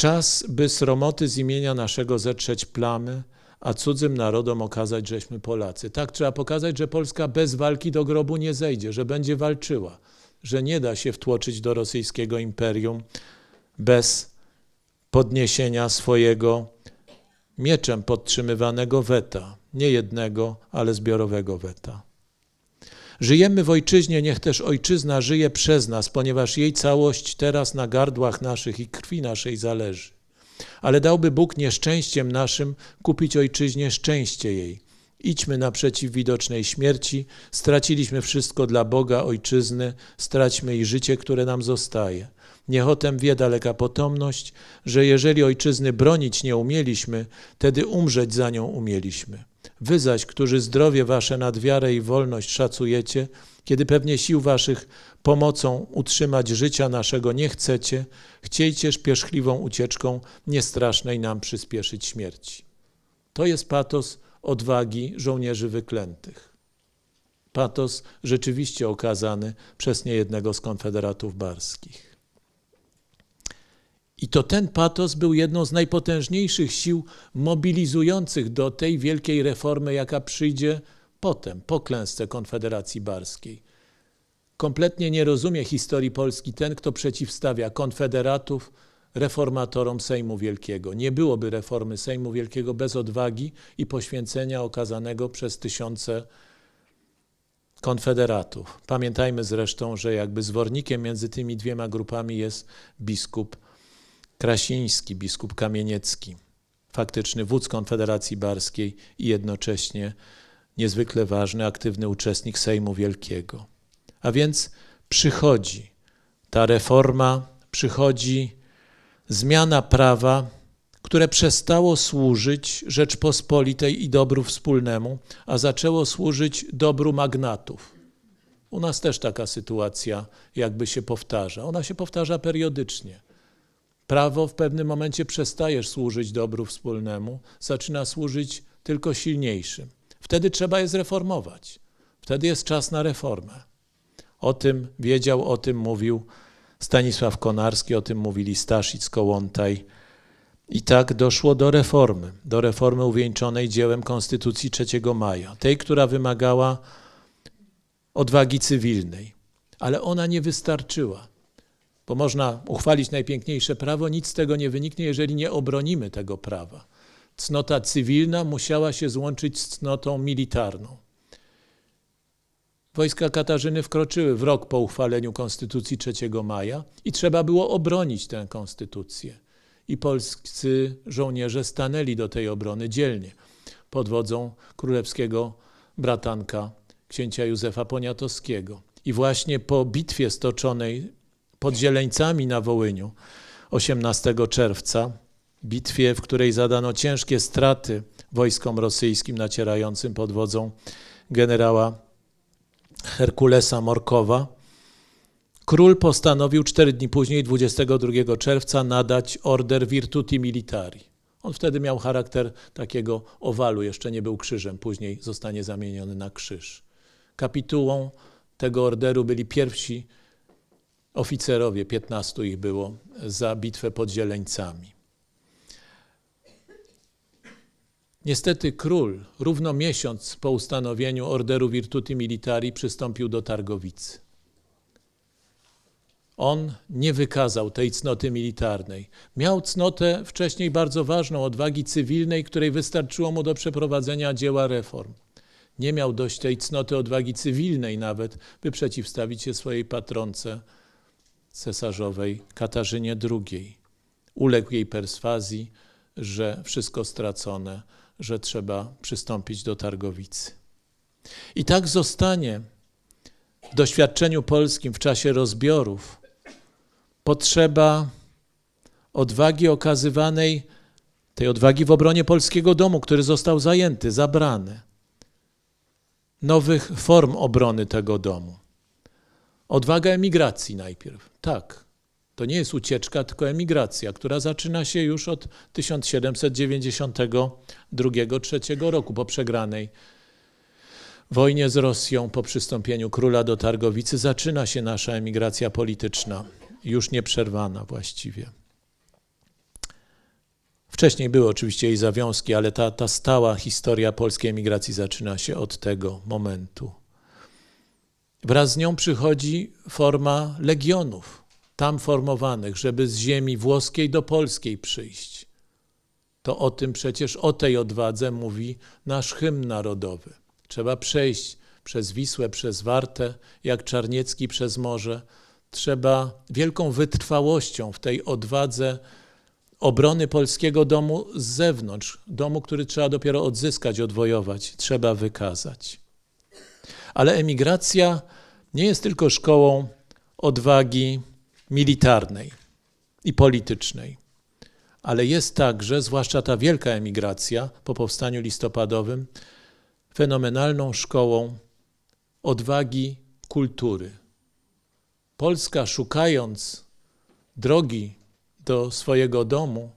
Czas, by sromoty z imienia naszego zetrzeć plamy, a cudzym narodom okazać, żeśmy Polacy. Tak trzeba pokazać, że Polska bez walki do grobu nie zejdzie, że będzie walczyła, że nie da się wtłoczyć do rosyjskiego imperium bez podniesienia swojego mieczem podtrzymywanego weta, nie jednego, ale zbiorowego weta. Żyjemy w ojczyźnie, niech też ojczyzna żyje przez nas, ponieważ jej całość teraz na gardłach naszych i krwi naszej zależy. Ale dałby Bóg nieszczęściem naszym kupić ojczyźnie szczęście jej. Idźmy naprzeciw widocznej śmierci, straciliśmy wszystko dla Boga, ojczyzny, straćmy i życie, które nam zostaje. Niechotem wie daleka potomność, że jeżeli ojczyzny bronić nie umieliśmy, tedy umrzeć za nią umieliśmy. Wy zaś, którzy zdrowie wasze nad wiarę i wolność szacujecie, kiedy pewnie sił waszych pomocą utrzymać życia naszego nie chcecie, chciejcież pierzchliwą ucieczką niestrasznej nam przyspieszyć śmierci. To jest patos odwagi żołnierzy wyklętych. Patos rzeczywiście okazany przez niejednego z konfederatów barskich. I to ten patos był jedną z najpotężniejszych sił mobilizujących do tej wielkiej reformy, jaka przyjdzie potem, po klęsce Konfederacji Barskiej. Kompletnie nie rozumie historii Polski ten, kto przeciwstawia konfederatów reformatorom Sejmu Wielkiego. Nie byłoby reformy Sejmu Wielkiego bez odwagi i poświęcenia okazanego przez tysiące konfederatów. Pamiętajmy zresztą, że jakby zwornikiem między tymi dwiema grupami jest biskup Krasiński, biskup Kamieniecki, faktyczny wódz Konfederacji Barskiej i jednocześnie niezwykle ważny, aktywny uczestnik Sejmu Wielkiego. A więc przychodzi ta reforma, przychodzi zmiana prawa, które przestało służyć Rzeczpospolitej i dobru wspólnemu, a zaczęło służyć dobru magnatów. U nas też taka sytuacja jakby się powtarza. Ona się powtarza periodycznie. Prawo w pewnym momencie przestajesz służyć dobru wspólnemu, zaczyna służyć tylko silniejszym. Wtedy trzeba je zreformować. Wtedy jest czas na reformę. O tym wiedział, o tym mówił Stanisław Konarski, o tym mówili Staszic, Kołłątaj. I tak doszło do reformy, do reformy uwieńczonej dziełem Konstytucji 3 maja, tej, która wymagała odwagi cywilnej, ale ona nie wystarczyła bo można uchwalić najpiękniejsze prawo, nic z tego nie wyniknie, jeżeli nie obronimy tego prawa. Cnota cywilna musiała się złączyć z cnotą militarną. Wojska Katarzyny wkroczyły w rok po uchwaleniu Konstytucji 3 maja i trzeba było obronić tę konstytucję. I polscy żołnierze stanęli do tej obrony dzielnie pod wodzą królewskiego bratanka księcia Józefa Poniatowskiego. I właśnie po bitwie stoczonej pod Zieleńcami na Wołyniu 18 czerwca, bitwie, w której zadano ciężkie straty wojskom rosyjskim nacierającym pod wodzą generała Herkulesa Morkowa. Król postanowił cztery dni później, 22 czerwca, nadać order Virtuti Militari. On wtedy miał charakter takiego owalu, jeszcze nie był krzyżem, później zostanie zamieniony na krzyż. Kapitułą tego orderu byli pierwsi oficerowie, 15 ich było, za bitwę pod Zieleńcami. Niestety król równo miesiąc po ustanowieniu orderu Virtuti Militari przystąpił do Targowicy. On nie wykazał tej cnoty militarnej. Miał cnotę wcześniej bardzo ważną, odwagi cywilnej, której wystarczyło mu do przeprowadzenia dzieła reform. Nie miał dość tej cnoty odwagi cywilnej nawet, by przeciwstawić się swojej patronce cesarzowej Katarzynie II. Uległ jej perswazji, że wszystko stracone, że trzeba przystąpić do targowicy. I tak zostanie w doświadczeniu polskim w czasie rozbiorów potrzeba odwagi okazywanej, tej odwagi w obronie polskiego domu, który został zajęty, zabrany, nowych form obrony tego domu. Odwaga emigracji najpierw. Tak, to nie jest ucieczka, tylko emigracja, która zaczyna się już od 1792-3 roku po przegranej wojnie z Rosją, po przystąpieniu króla do Targowicy, zaczyna się nasza emigracja polityczna, już nieprzerwana właściwie. Wcześniej były oczywiście jej zawiązki, ale ta, ta stała historia polskiej emigracji zaczyna się od tego momentu. Wraz z nią przychodzi forma legionów, tam formowanych, żeby z ziemi włoskiej do polskiej przyjść. To o tym przecież, o tej odwadze mówi nasz hymn narodowy. Trzeba przejść przez Wisłę, przez Wartę, jak Czarniecki przez morze. Trzeba wielką wytrwałością w tej odwadze obrony polskiego domu z zewnątrz, domu, który trzeba dopiero odzyskać, odwojować, trzeba wykazać. Ale emigracja nie jest tylko szkołą odwagi militarnej i politycznej, ale jest także, zwłaszcza ta wielka emigracja po powstaniu listopadowym, fenomenalną szkołą odwagi kultury. Polska, szukając drogi do swojego domu,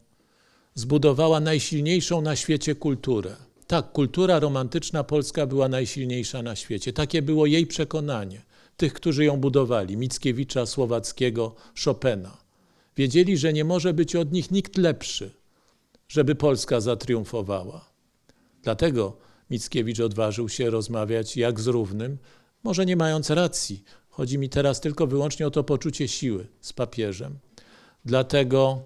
zbudowała najsilniejszą na świecie kulturę. Tak, kultura romantyczna polska była najsilniejsza na świecie. Takie było jej przekonanie tych, którzy ją budowali Mickiewicza, Słowackiego, Chopina. Wiedzieli, że nie może być od nich nikt lepszy, żeby Polska zatriumfowała. Dlatego Mickiewicz odważył się rozmawiać jak z równym, może nie mając racji. Chodzi mi teraz tylko wyłącznie o to poczucie siły z papieżem. Dlatego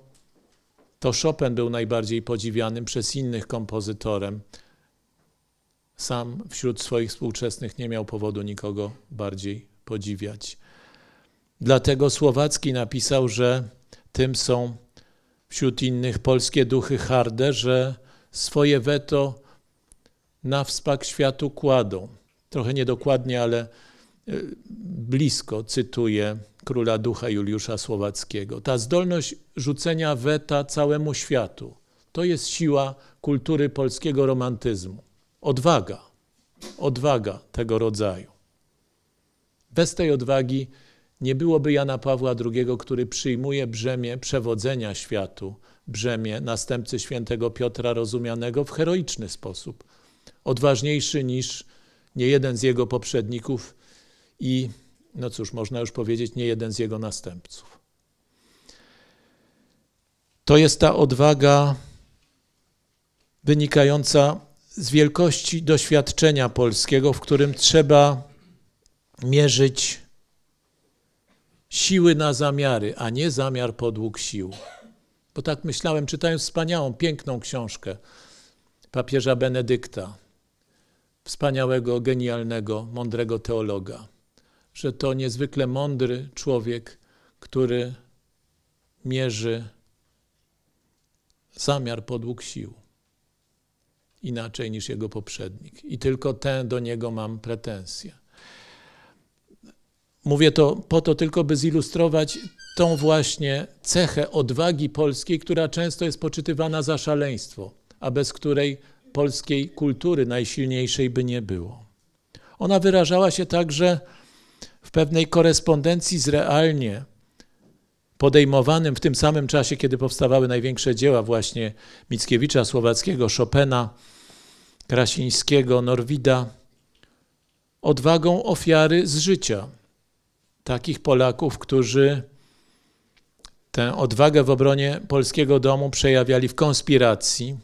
to Chopin był najbardziej podziwianym przez innych kompozytorem. Sam wśród swoich współczesnych nie miał powodu nikogo bardziej podziwiać. Dlatego Słowacki napisał, że tym są wśród innych polskie duchy harde, że swoje weto na wspak światu kładą. Trochę niedokładnie, ale e, blisko cytuję króla ducha Juliusza Słowackiego. Ta zdolność rzucenia weta całemu światu to jest siła kultury polskiego romantyzmu. Odwaga, odwaga tego rodzaju. Bez tej odwagi nie byłoby Jana Pawła II, który przyjmuje brzemię przewodzenia światu, brzemię następcy świętego Piotra rozumianego w heroiczny sposób, odważniejszy niż niejeden z jego poprzedników i, no cóż, można już powiedzieć, niejeden z jego następców. To jest ta odwaga wynikająca z wielkości doświadczenia polskiego, w którym trzeba mierzyć siły na zamiary, a nie zamiar podług sił. Bo tak myślałem, czytając wspaniałą, piękną książkę papieża Benedykta, wspaniałego, genialnego, mądrego teologa, że to niezwykle mądry człowiek, który mierzy zamiar podług sił inaczej niż jego poprzednik. I tylko tę do niego mam pretensję. Mówię to po to tylko, by zilustrować tą właśnie cechę odwagi polskiej, która często jest poczytywana za szaleństwo, a bez której polskiej kultury najsilniejszej by nie było. Ona wyrażała się także w pewnej korespondencji z realnie podejmowanym w tym samym czasie, kiedy powstawały największe dzieła właśnie Mickiewicza, Słowackiego, Chopina, Krasińskiego, Norwida, odwagą ofiary z życia – takich Polaków, którzy tę odwagę w obronie polskiego domu przejawiali w konspiracji.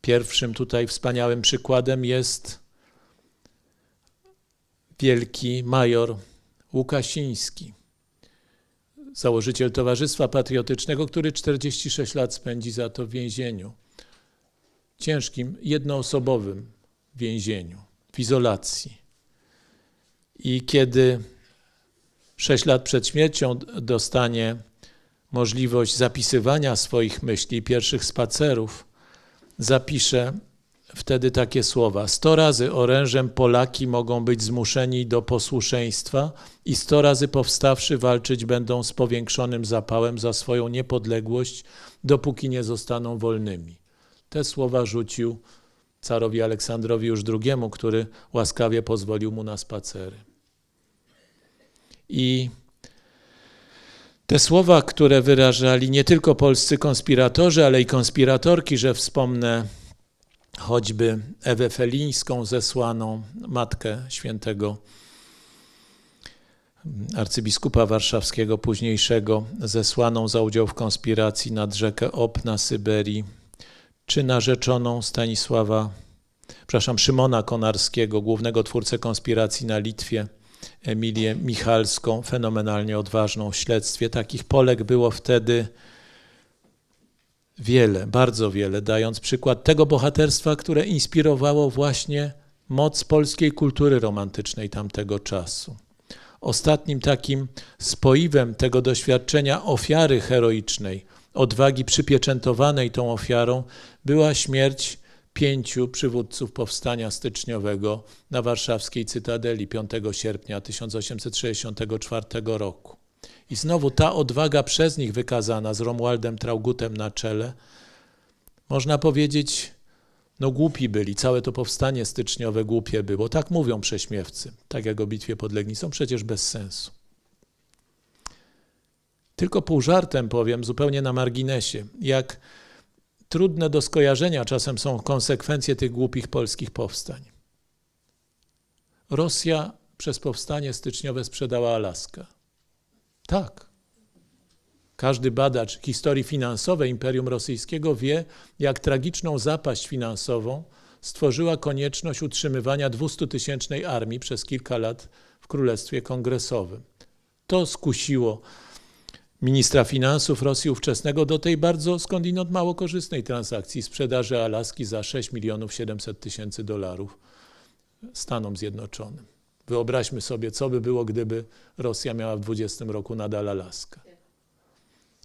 Pierwszym tutaj wspaniałym przykładem jest wielki major Łukasiński, założyciel Towarzystwa Patriotycznego, który 46 lat spędzi za to w więzieniu. Ciężkim, jednoosobowym więzieniu, w izolacji. I kiedy Sześć lat przed śmiercią dostanie możliwość zapisywania swoich myśli, pierwszych spacerów, zapisze wtedy takie słowa: Sto razy orężem Polaki mogą być zmuszeni do posłuszeństwa i sto razy powstawszy walczyć będą z powiększonym zapałem za swoją niepodległość, dopóki nie zostaną wolnymi. Te słowa rzucił carowi Aleksandrowi już drugiemu, który łaskawie pozwolił mu na spacery. I te słowa, które wyrażali nie tylko polscy konspiratorzy, ale i konspiratorki, że wspomnę choćby Ewę Felińską, zesłaną matkę świętego arcybiskupa warszawskiego, późniejszego, zesłaną za udział w konspiracji nad rzekę Op na Syberii, czy narzeczoną Stanisława, przepraszam, Szymona Konarskiego, głównego twórcę konspiracji na Litwie – Emilię Michalską, fenomenalnie odważną w śledztwie. Takich Polek było wtedy wiele, bardzo wiele, dając przykład tego bohaterstwa, które inspirowało właśnie moc polskiej kultury romantycznej tamtego czasu. Ostatnim takim spoiwem tego doświadczenia ofiary heroicznej, odwagi przypieczętowanej tą ofiarą, była śmierć pięciu przywódców powstania styczniowego na warszawskiej Cytadeli 5 sierpnia 1864 roku. I znowu ta odwaga przez nich wykazana z Romualdem Traugutem na czele, można powiedzieć, no głupi byli, całe to powstanie styczniowe głupie było. Tak mówią prześmiewcy, tak jak o bitwie pod Legnicą, przecież bez sensu. Tylko pół żartem powiem, zupełnie na marginesie, jak trudne do skojarzenia czasem są konsekwencje tych głupich polskich powstań. Rosja przez powstanie styczniowe sprzedała Alaskę. Tak. Każdy badacz historii finansowej Imperium Rosyjskiego wie, jak tragiczną zapaść finansową stworzyła konieczność utrzymywania 200-tysięcznej armii przez kilka lat w Królestwie Kongresowym. To skusiło ministra finansów Rosji ówczesnego do tej bardzo skądinąd mało korzystnej transakcji sprzedaży Alaski za 6 milionów 700 tysięcy dolarów Stanom Zjednoczonym. Wyobraźmy sobie, co by było, gdyby Rosja miała w 20 roku nadal Alaskę.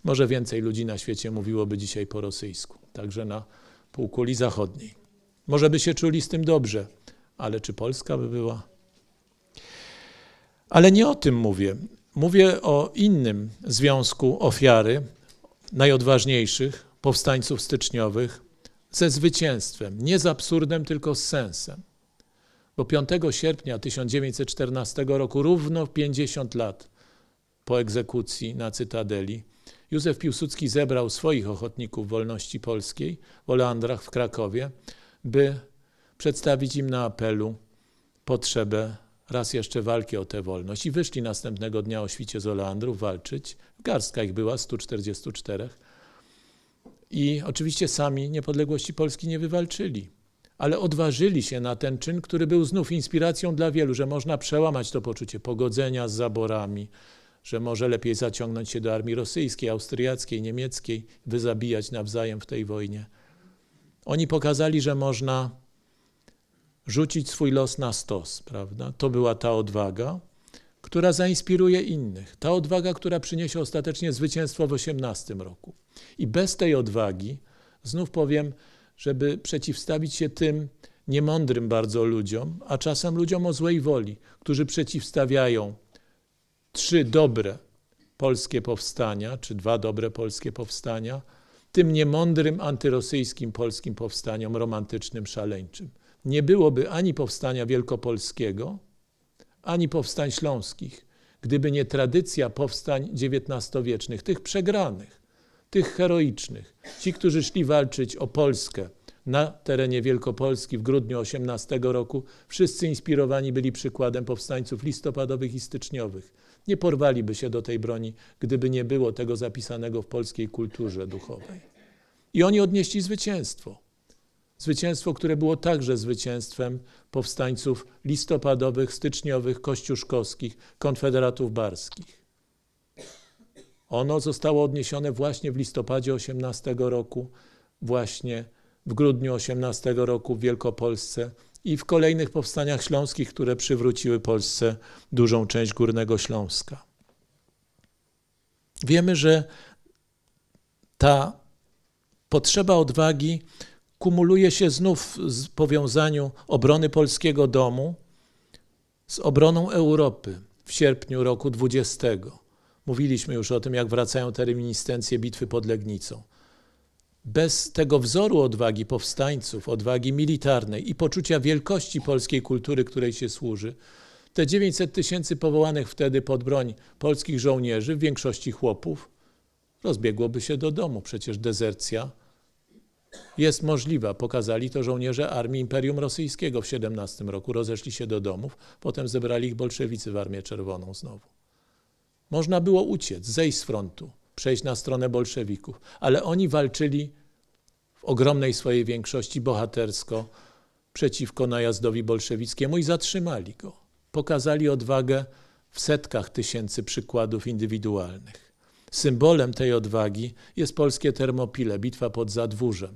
Może więcej ludzi na świecie mówiłoby dzisiaj po rosyjsku, także na półkuli zachodniej. Może by się czuli z tym dobrze, ale czy Polska by była? Ale nie o tym mówię. Mówię o innym związku ofiary, najodważniejszych powstańców styczniowych, ze zwycięstwem, nie z absurdem, tylko z sensem. Bo 5 sierpnia 1914 roku, równo 50 lat po egzekucji na Cytadeli, Józef Piłsudski zebrał swoich ochotników wolności polskiej w Oleandrach w Krakowie, by przedstawić im na apelu potrzebę raz jeszcze walki o tę wolność. I wyszli następnego dnia o świcie z Oleandrów walczyć. Garstka ich była, 144. I oczywiście sami niepodległości Polski nie wywalczyli, ale odważyli się na ten czyn, który był znów inspiracją dla wielu, że można przełamać to poczucie pogodzenia z zaborami, że może lepiej zaciągnąć się do armii rosyjskiej, austriackiej, niemieckiej, wyzabijać nawzajem w tej wojnie. Oni pokazali, że można rzucić swój los na stos, prawda? To była ta odwaga, która zainspiruje innych. Ta odwaga, która przyniesie ostatecznie zwycięstwo w 18 roku. I bez tej odwagi, znów powiem, żeby przeciwstawić się tym niemądrym bardzo ludziom, a czasem ludziom o złej woli, którzy przeciwstawiają trzy dobre polskie powstania, czy dwa dobre polskie powstania, tym niemądrym antyrosyjskim polskim powstaniom romantycznym, szaleńczym nie byłoby ani powstania wielkopolskiego, ani powstań śląskich, gdyby nie tradycja powstań XIX-wiecznych, tych przegranych, tych heroicznych. Ci, którzy szli walczyć o Polskę na terenie Wielkopolski w grudniu 18 roku, wszyscy inspirowani byli przykładem powstańców listopadowych i styczniowych. Nie porwaliby się do tej broni, gdyby nie było tego zapisanego w polskiej kulturze duchowej. I oni odnieśli zwycięstwo. Zwycięstwo, które było także zwycięstwem powstańców listopadowych, styczniowych, kościuszkowskich, konfederatów barskich. Ono zostało odniesione właśnie w listopadzie 18 roku, właśnie w grudniu 18 roku w Wielkopolsce i w kolejnych powstaniach śląskich, które przywróciły Polsce dużą część Górnego Śląska. Wiemy, że ta potrzeba odwagi kumuluje się znów z powiązaniu obrony polskiego domu z obroną Europy w sierpniu roku 20. Mówiliśmy już o tym, jak wracają te reminiscencje bitwy pod Legnicą. Bez tego wzoru odwagi powstańców, odwagi militarnej i poczucia wielkości polskiej kultury, której się służy, te 900 tysięcy powołanych wtedy pod broń polskich żołnierzy, w większości chłopów, rozbiegłoby się do domu. Przecież dezercja jest możliwa. Pokazali to żołnierze Armii Imperium Rosyjskiego w 17 roku. Rozeszli się do domów, potem zebrali ich bolszewicy w Armię Czerwoną znowu. Można było uciec, zejść z frontu, przejść na stronę bolszewików, ale oni walczyli w ogromnej swojej większości bohatersko przeciwko najazdowi bolszewickiemu i zatrzymali go. Pokazali odwagę w setkach tysięcy przykładów indywidualnych. Symbolem tej odwagi jest polskie Termopile, bitwa pod Zadwórzem,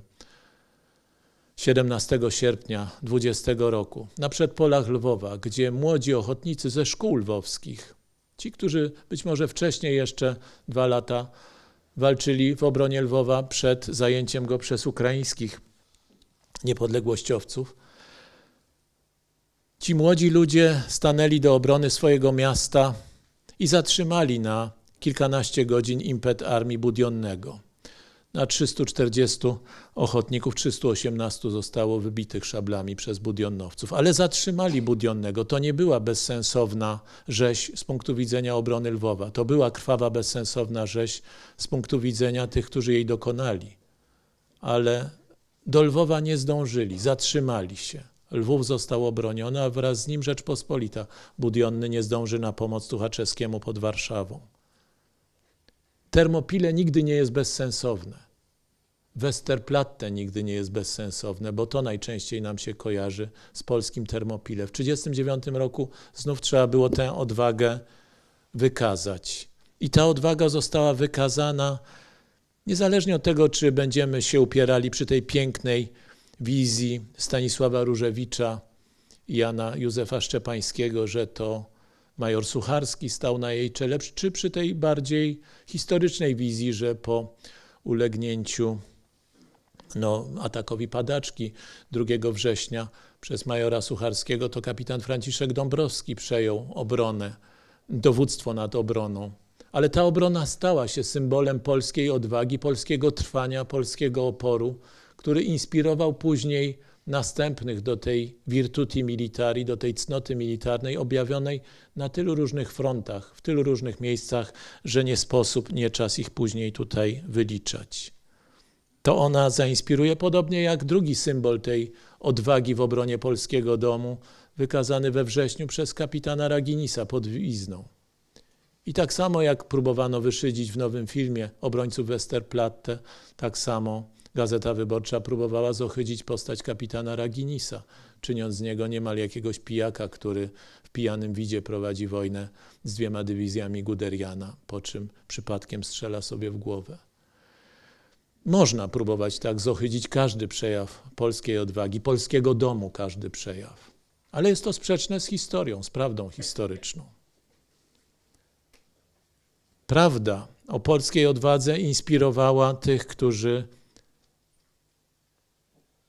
17 sierpnia 20 roku na przedpolach Lwowa, gdzie młodzi ochotnicy ze szkół lwowskich, ci, którzy być może wcześniej jeszcze dwa lata walczyli w obronie Lwowa przed zajęciem go przez ukraińskich niepodległościowców, ci młodzi ludzie stanęli do obrony swojego miasta i zatrzymali na kilkanaście godzin impet armii Budionnego na 340 ochotników, 318 zostało wybitych szablami przez budionnowców, Ale zatrzymali budionnego. To nie była bezsensowna rzeź z punktu widzenia obrony Lwowa. To była krwawa, bezsensowna rzeź z punktu widzenia tych, którzy jej dokonali. Ale do Lwowa nie zdążyli, zatrzymali się. Lwów został obroniony, a wraz z nim Rzeczpospolita. Budionny nie zdąży na pomoc Tuchaczewskiemu pod Warszawą. Termopile nigdy nie jest bezsensowne. Westerplatte nigdy nie jest bezsensowne, bo to najczęściej nam się kojarzy z polskim Termopile. W 1939 roku znów trzeba było tę odwagę wykazać. I ta odwaga została wykazana niezależnie od tego, czy będziemy się upierali przy tej pięknej wizji Stanisława Różewicza i Jana Józefa Szczepańskiego, że to major Sucharski stał na jej czele, czy przy tej bardziej historycznej wizji, że po ulegnięciu no, atakowi padaczki 2 września przez majora Sucharskiego, to kapitan Franciszek Dąbrowski przejął obronę, dowództwo nad obroną. Ale ta obrona stała się symbolem polskiej odwagi, polskiego trwania, polskiego oporu, który inspirował później następnych do tej virtuti militari, do tej cnoty militarnej objawionej na tylu różnych frontach, w tylu różnych miejscach, że nie sposób, nie czas ich później tutaj wyliczać to ona zainspiruje, podobnie jak drugi symbol tej odwagi w obronie polskiego domu, wykazany we wrześniu przez kapitana Raginisa pod Wizną. I tak samo jak próbowano wyszydzić w nowym filmie obrońców Westerplatte, tak samo Gazeta Wyborcza próbowała zohydzić postać kapitana Raginisa, czyniąc z niego niemal jakiegoś pijaka, który w pijanym widzie prowadzi wojnę z dwiema dywizjami Guderiana, po czym przypadkiem strzela sobie w głowę. Można próbować tak zohydzić każdy przejaw polskiej odwagi, polskiego domu każdy przejaw, ale jest to sprzeczne z historią, z prawdą historyczną. Prawda o polskiej odwadze inspirowała tych, którzy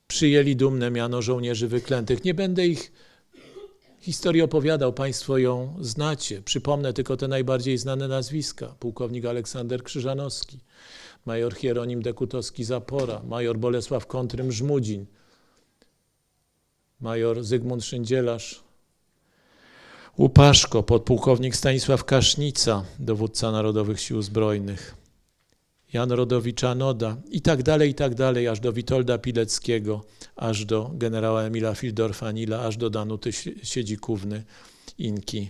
przyjęli dumne miano żołnierzy wyklętych. Nie będę ich historii opowiadał, Państwo ją znacie. Przypomnę tylko te najbardziej znane nazwiska. Pułkownik Aleksander Krzyżanowski, major Hieronim Dekutowski-Zapora, major Bolesław Kontrym-Żmudzin, major Zygmunt Szyndzielarz, Upaszko, podpułkownik Stanisław Kasznica, dowódca Narodowych Sił Zbrojnych, Jan Rodowicza-Noda i tak dalej, i tak dalej, aż do Witolda Pileckiego, aż do generała Emila Fildorfanila, aż do Danuty Siedzikówny, Inki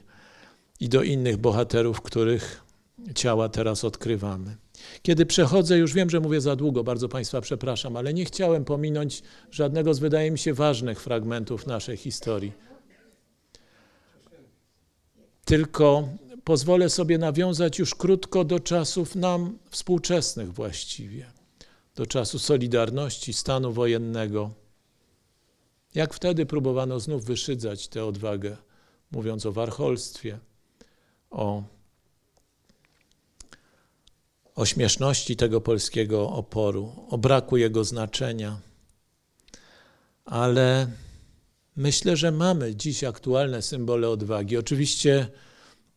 i do innych bohaterów, których ciała teraz odkrywamy. Kiedy przechodzę, już wiem, że mówię za długo, bardzo Państwa przepraszam, ale nie chciałem pominąć żadnego z wydaje mi się ważnych fragmentów naszej historii. Tylko pozwolę sobie nawiązać już krótko do czasów nam współczesnych właściwie, do czasu Solidarności, stanu wojennego. Jak wtedy próbowano znów wyszydzać tę odwagę, mówiąc o warholstwie, o o śmieszności tego polskiego oporu, o braku jego znaczenia. Ale myślę, że mamy dziś aktualne symbole odwagi. Oczywiście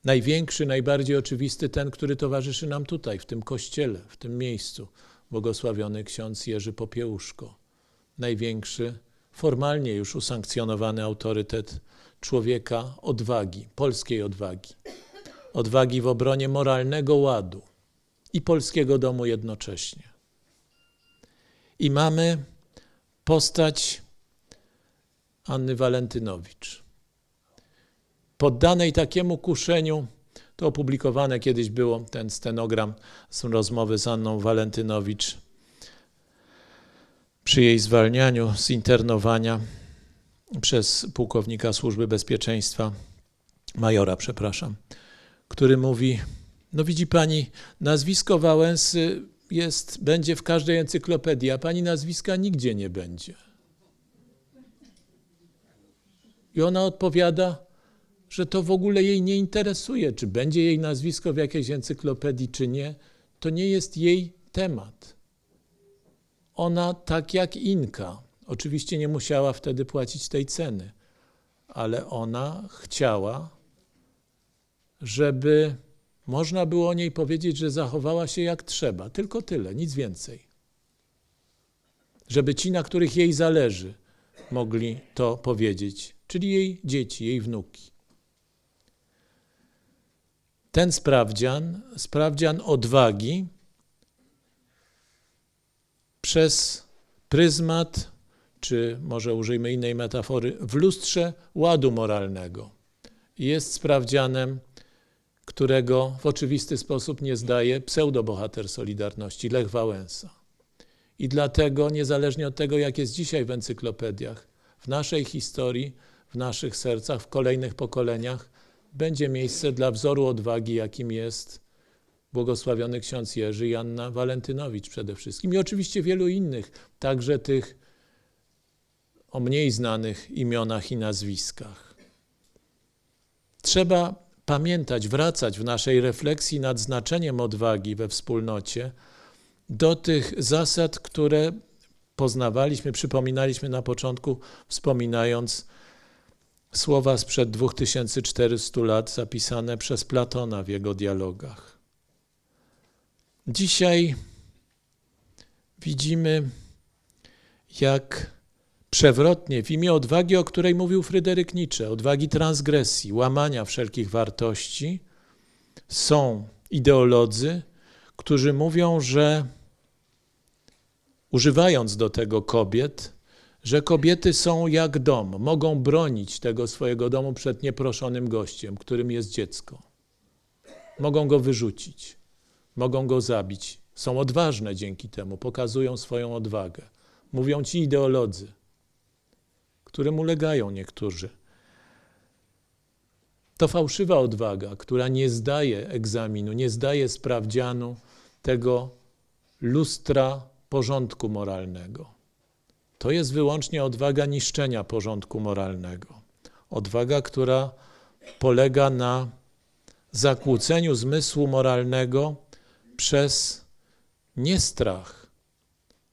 największy, najbardziej oczywisty ten, który towarzyszy nam tutaj, w tym kościele, w tym miejscu, błogosławiony ksiądz Jerzy Popiełuszko. Największy, formalnie już usankcjonowany autorytet człowieka odwagi, polskiej odwagi. Odwagi w obronie moralnego ładu, i polskiego domu jednocześnie. I mamy postać Anny Walentynowicz. Poddanej takiemu kuszeniu, to opublikowane kiedyś było ten stenogram z rozmowy z Anną Walentynowicz przy jej zwalnianiu z internowania przez pułkownika Służby Bezpieczeństwa, majora, przepraszam, który mówi, no widzi pani, nazwisko Wałęsy jest, będzie w każdej encyklopedii, a pani nazwiska nigdzie nie będzie. I ona odpowiada, że to w ogóle jej nie interesuje, czy będzie jej nazwisko w jakiejś encyklopedii, czy nie. To nie jest jej temat. Ona tak jak Inka, oczywiście nie musiała wtedy płacić tej ceny, ale ona chciała, żeby można było o niej powiedzieć, że zachowała się jak trzeba, tylko tyle, nic więcej. Żeby ci, na których jej zależy, mogli to powiedzieć, czyli jej dzieci, jej wnuki. Ten sprawdzian, sprawdzian odwagi, przez pryzmat, czy może użyjmy innej metafory, w lustrze ładu moralnego. Jest sprawdzianem którego w oczywisty sposób nie zdaje pseudobohater Solidarności, Lech Wałęsa. I dlatego, niezależnie od tego, jak jest dzisiaj w encyklopediach, w naszej historii, w naszych sercach, w kolejnych pokoleniach, będzie miejsce dla wzoru odwagi, jakim jest błogosławiony ksiądz Jerzy Janna Walentynowicz przede wszystkim i oczywiście wielu innych, także tych o mniej znanych imionach i nazwiskach. Trzeba pamiętać, wracać w naszej refleksji nad znaczeniem odwagi we wspólnocie do tych zasad, które poznawaliśmy, przypominaliśmy na początku, wspominając słowa sprzed 2400 lat zapisane przez Platona w jego dialogach. Dzisiaj widzimy, jak przewrotnie w imię odwagi, o której mówił Fryderyk Nietzsche, odwagi transgresji, łamania wszelkich wartości, są ideolodzy, którzy mówią, że używając do tego kobiet, że kobiety są jak dom, mogą bronić tego swojego domu przed nieproszonym gościem, którym jest dziecko. Mogą go wyrzucić, mogą go zabić. Są odważne dzięki temu, pokazują swoją odwagę. Mówią ci ideolodzy którym ulegają niektórzy. To fałszywa odwaga, która nie zdaje egzaminu, nie zdaje sprawdzianu tego lustra porządku moralnego. To jest wyłącznie odwaga niszczenia porządku moralnego. Odwaga, która polega na zakłóceniu zmysłu moralnego przez nie strach,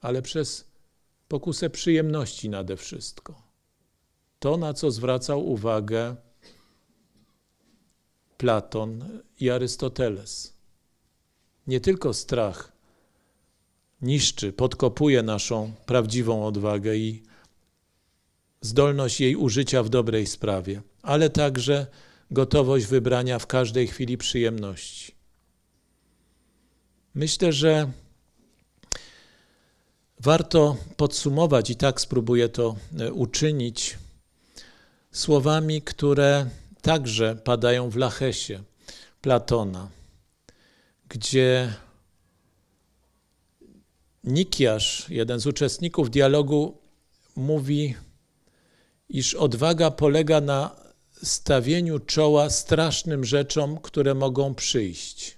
ale przez pokusę przyjemności nade wszystko to, na co zwracał uwagę Platon i Arystoteles. Nie tylko strach niszczy, podkopuje naszą prawdziwą odwagę i zdolność jej użycia w dobrej sprawie, ale także gotowość wybrania w każdej chwili przyjemności. Myślę, że warto podsumować i tak spróbuję to e, uczynić słowami, które także padają w Lachesie Platona, gdzie Nikiasz, jeden z uczestników dialogu, mówi, iż odwaga polega na stawieniu czoła strasznym rzeczom, które mogą przyjść.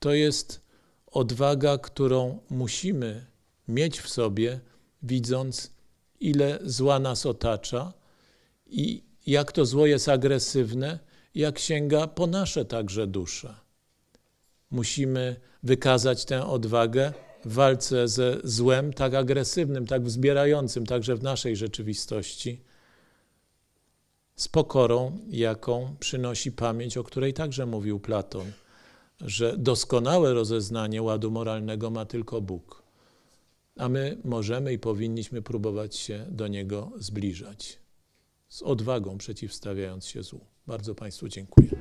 To jest odwaga, którą musimy mieć w sobie, widząc ile zła nas otacza i jak to zło jest agresywne, jak sięga po nasze także dusze. Musimy wykazać tę odwagę w walce ze złem tak agresywnym, tak wzbierającym także w naszej rzeczywistości, z pokorą, jaką przynosi pamięć, o której także mówił Platon, że doskonałe rozeznanie ładu moralnego ma tylko Bóg a my możemy i powinniśmy próbować się do niego zbliżać, z odwagą przeciwstawiając się złu. Bardzo Państwu dziękuję.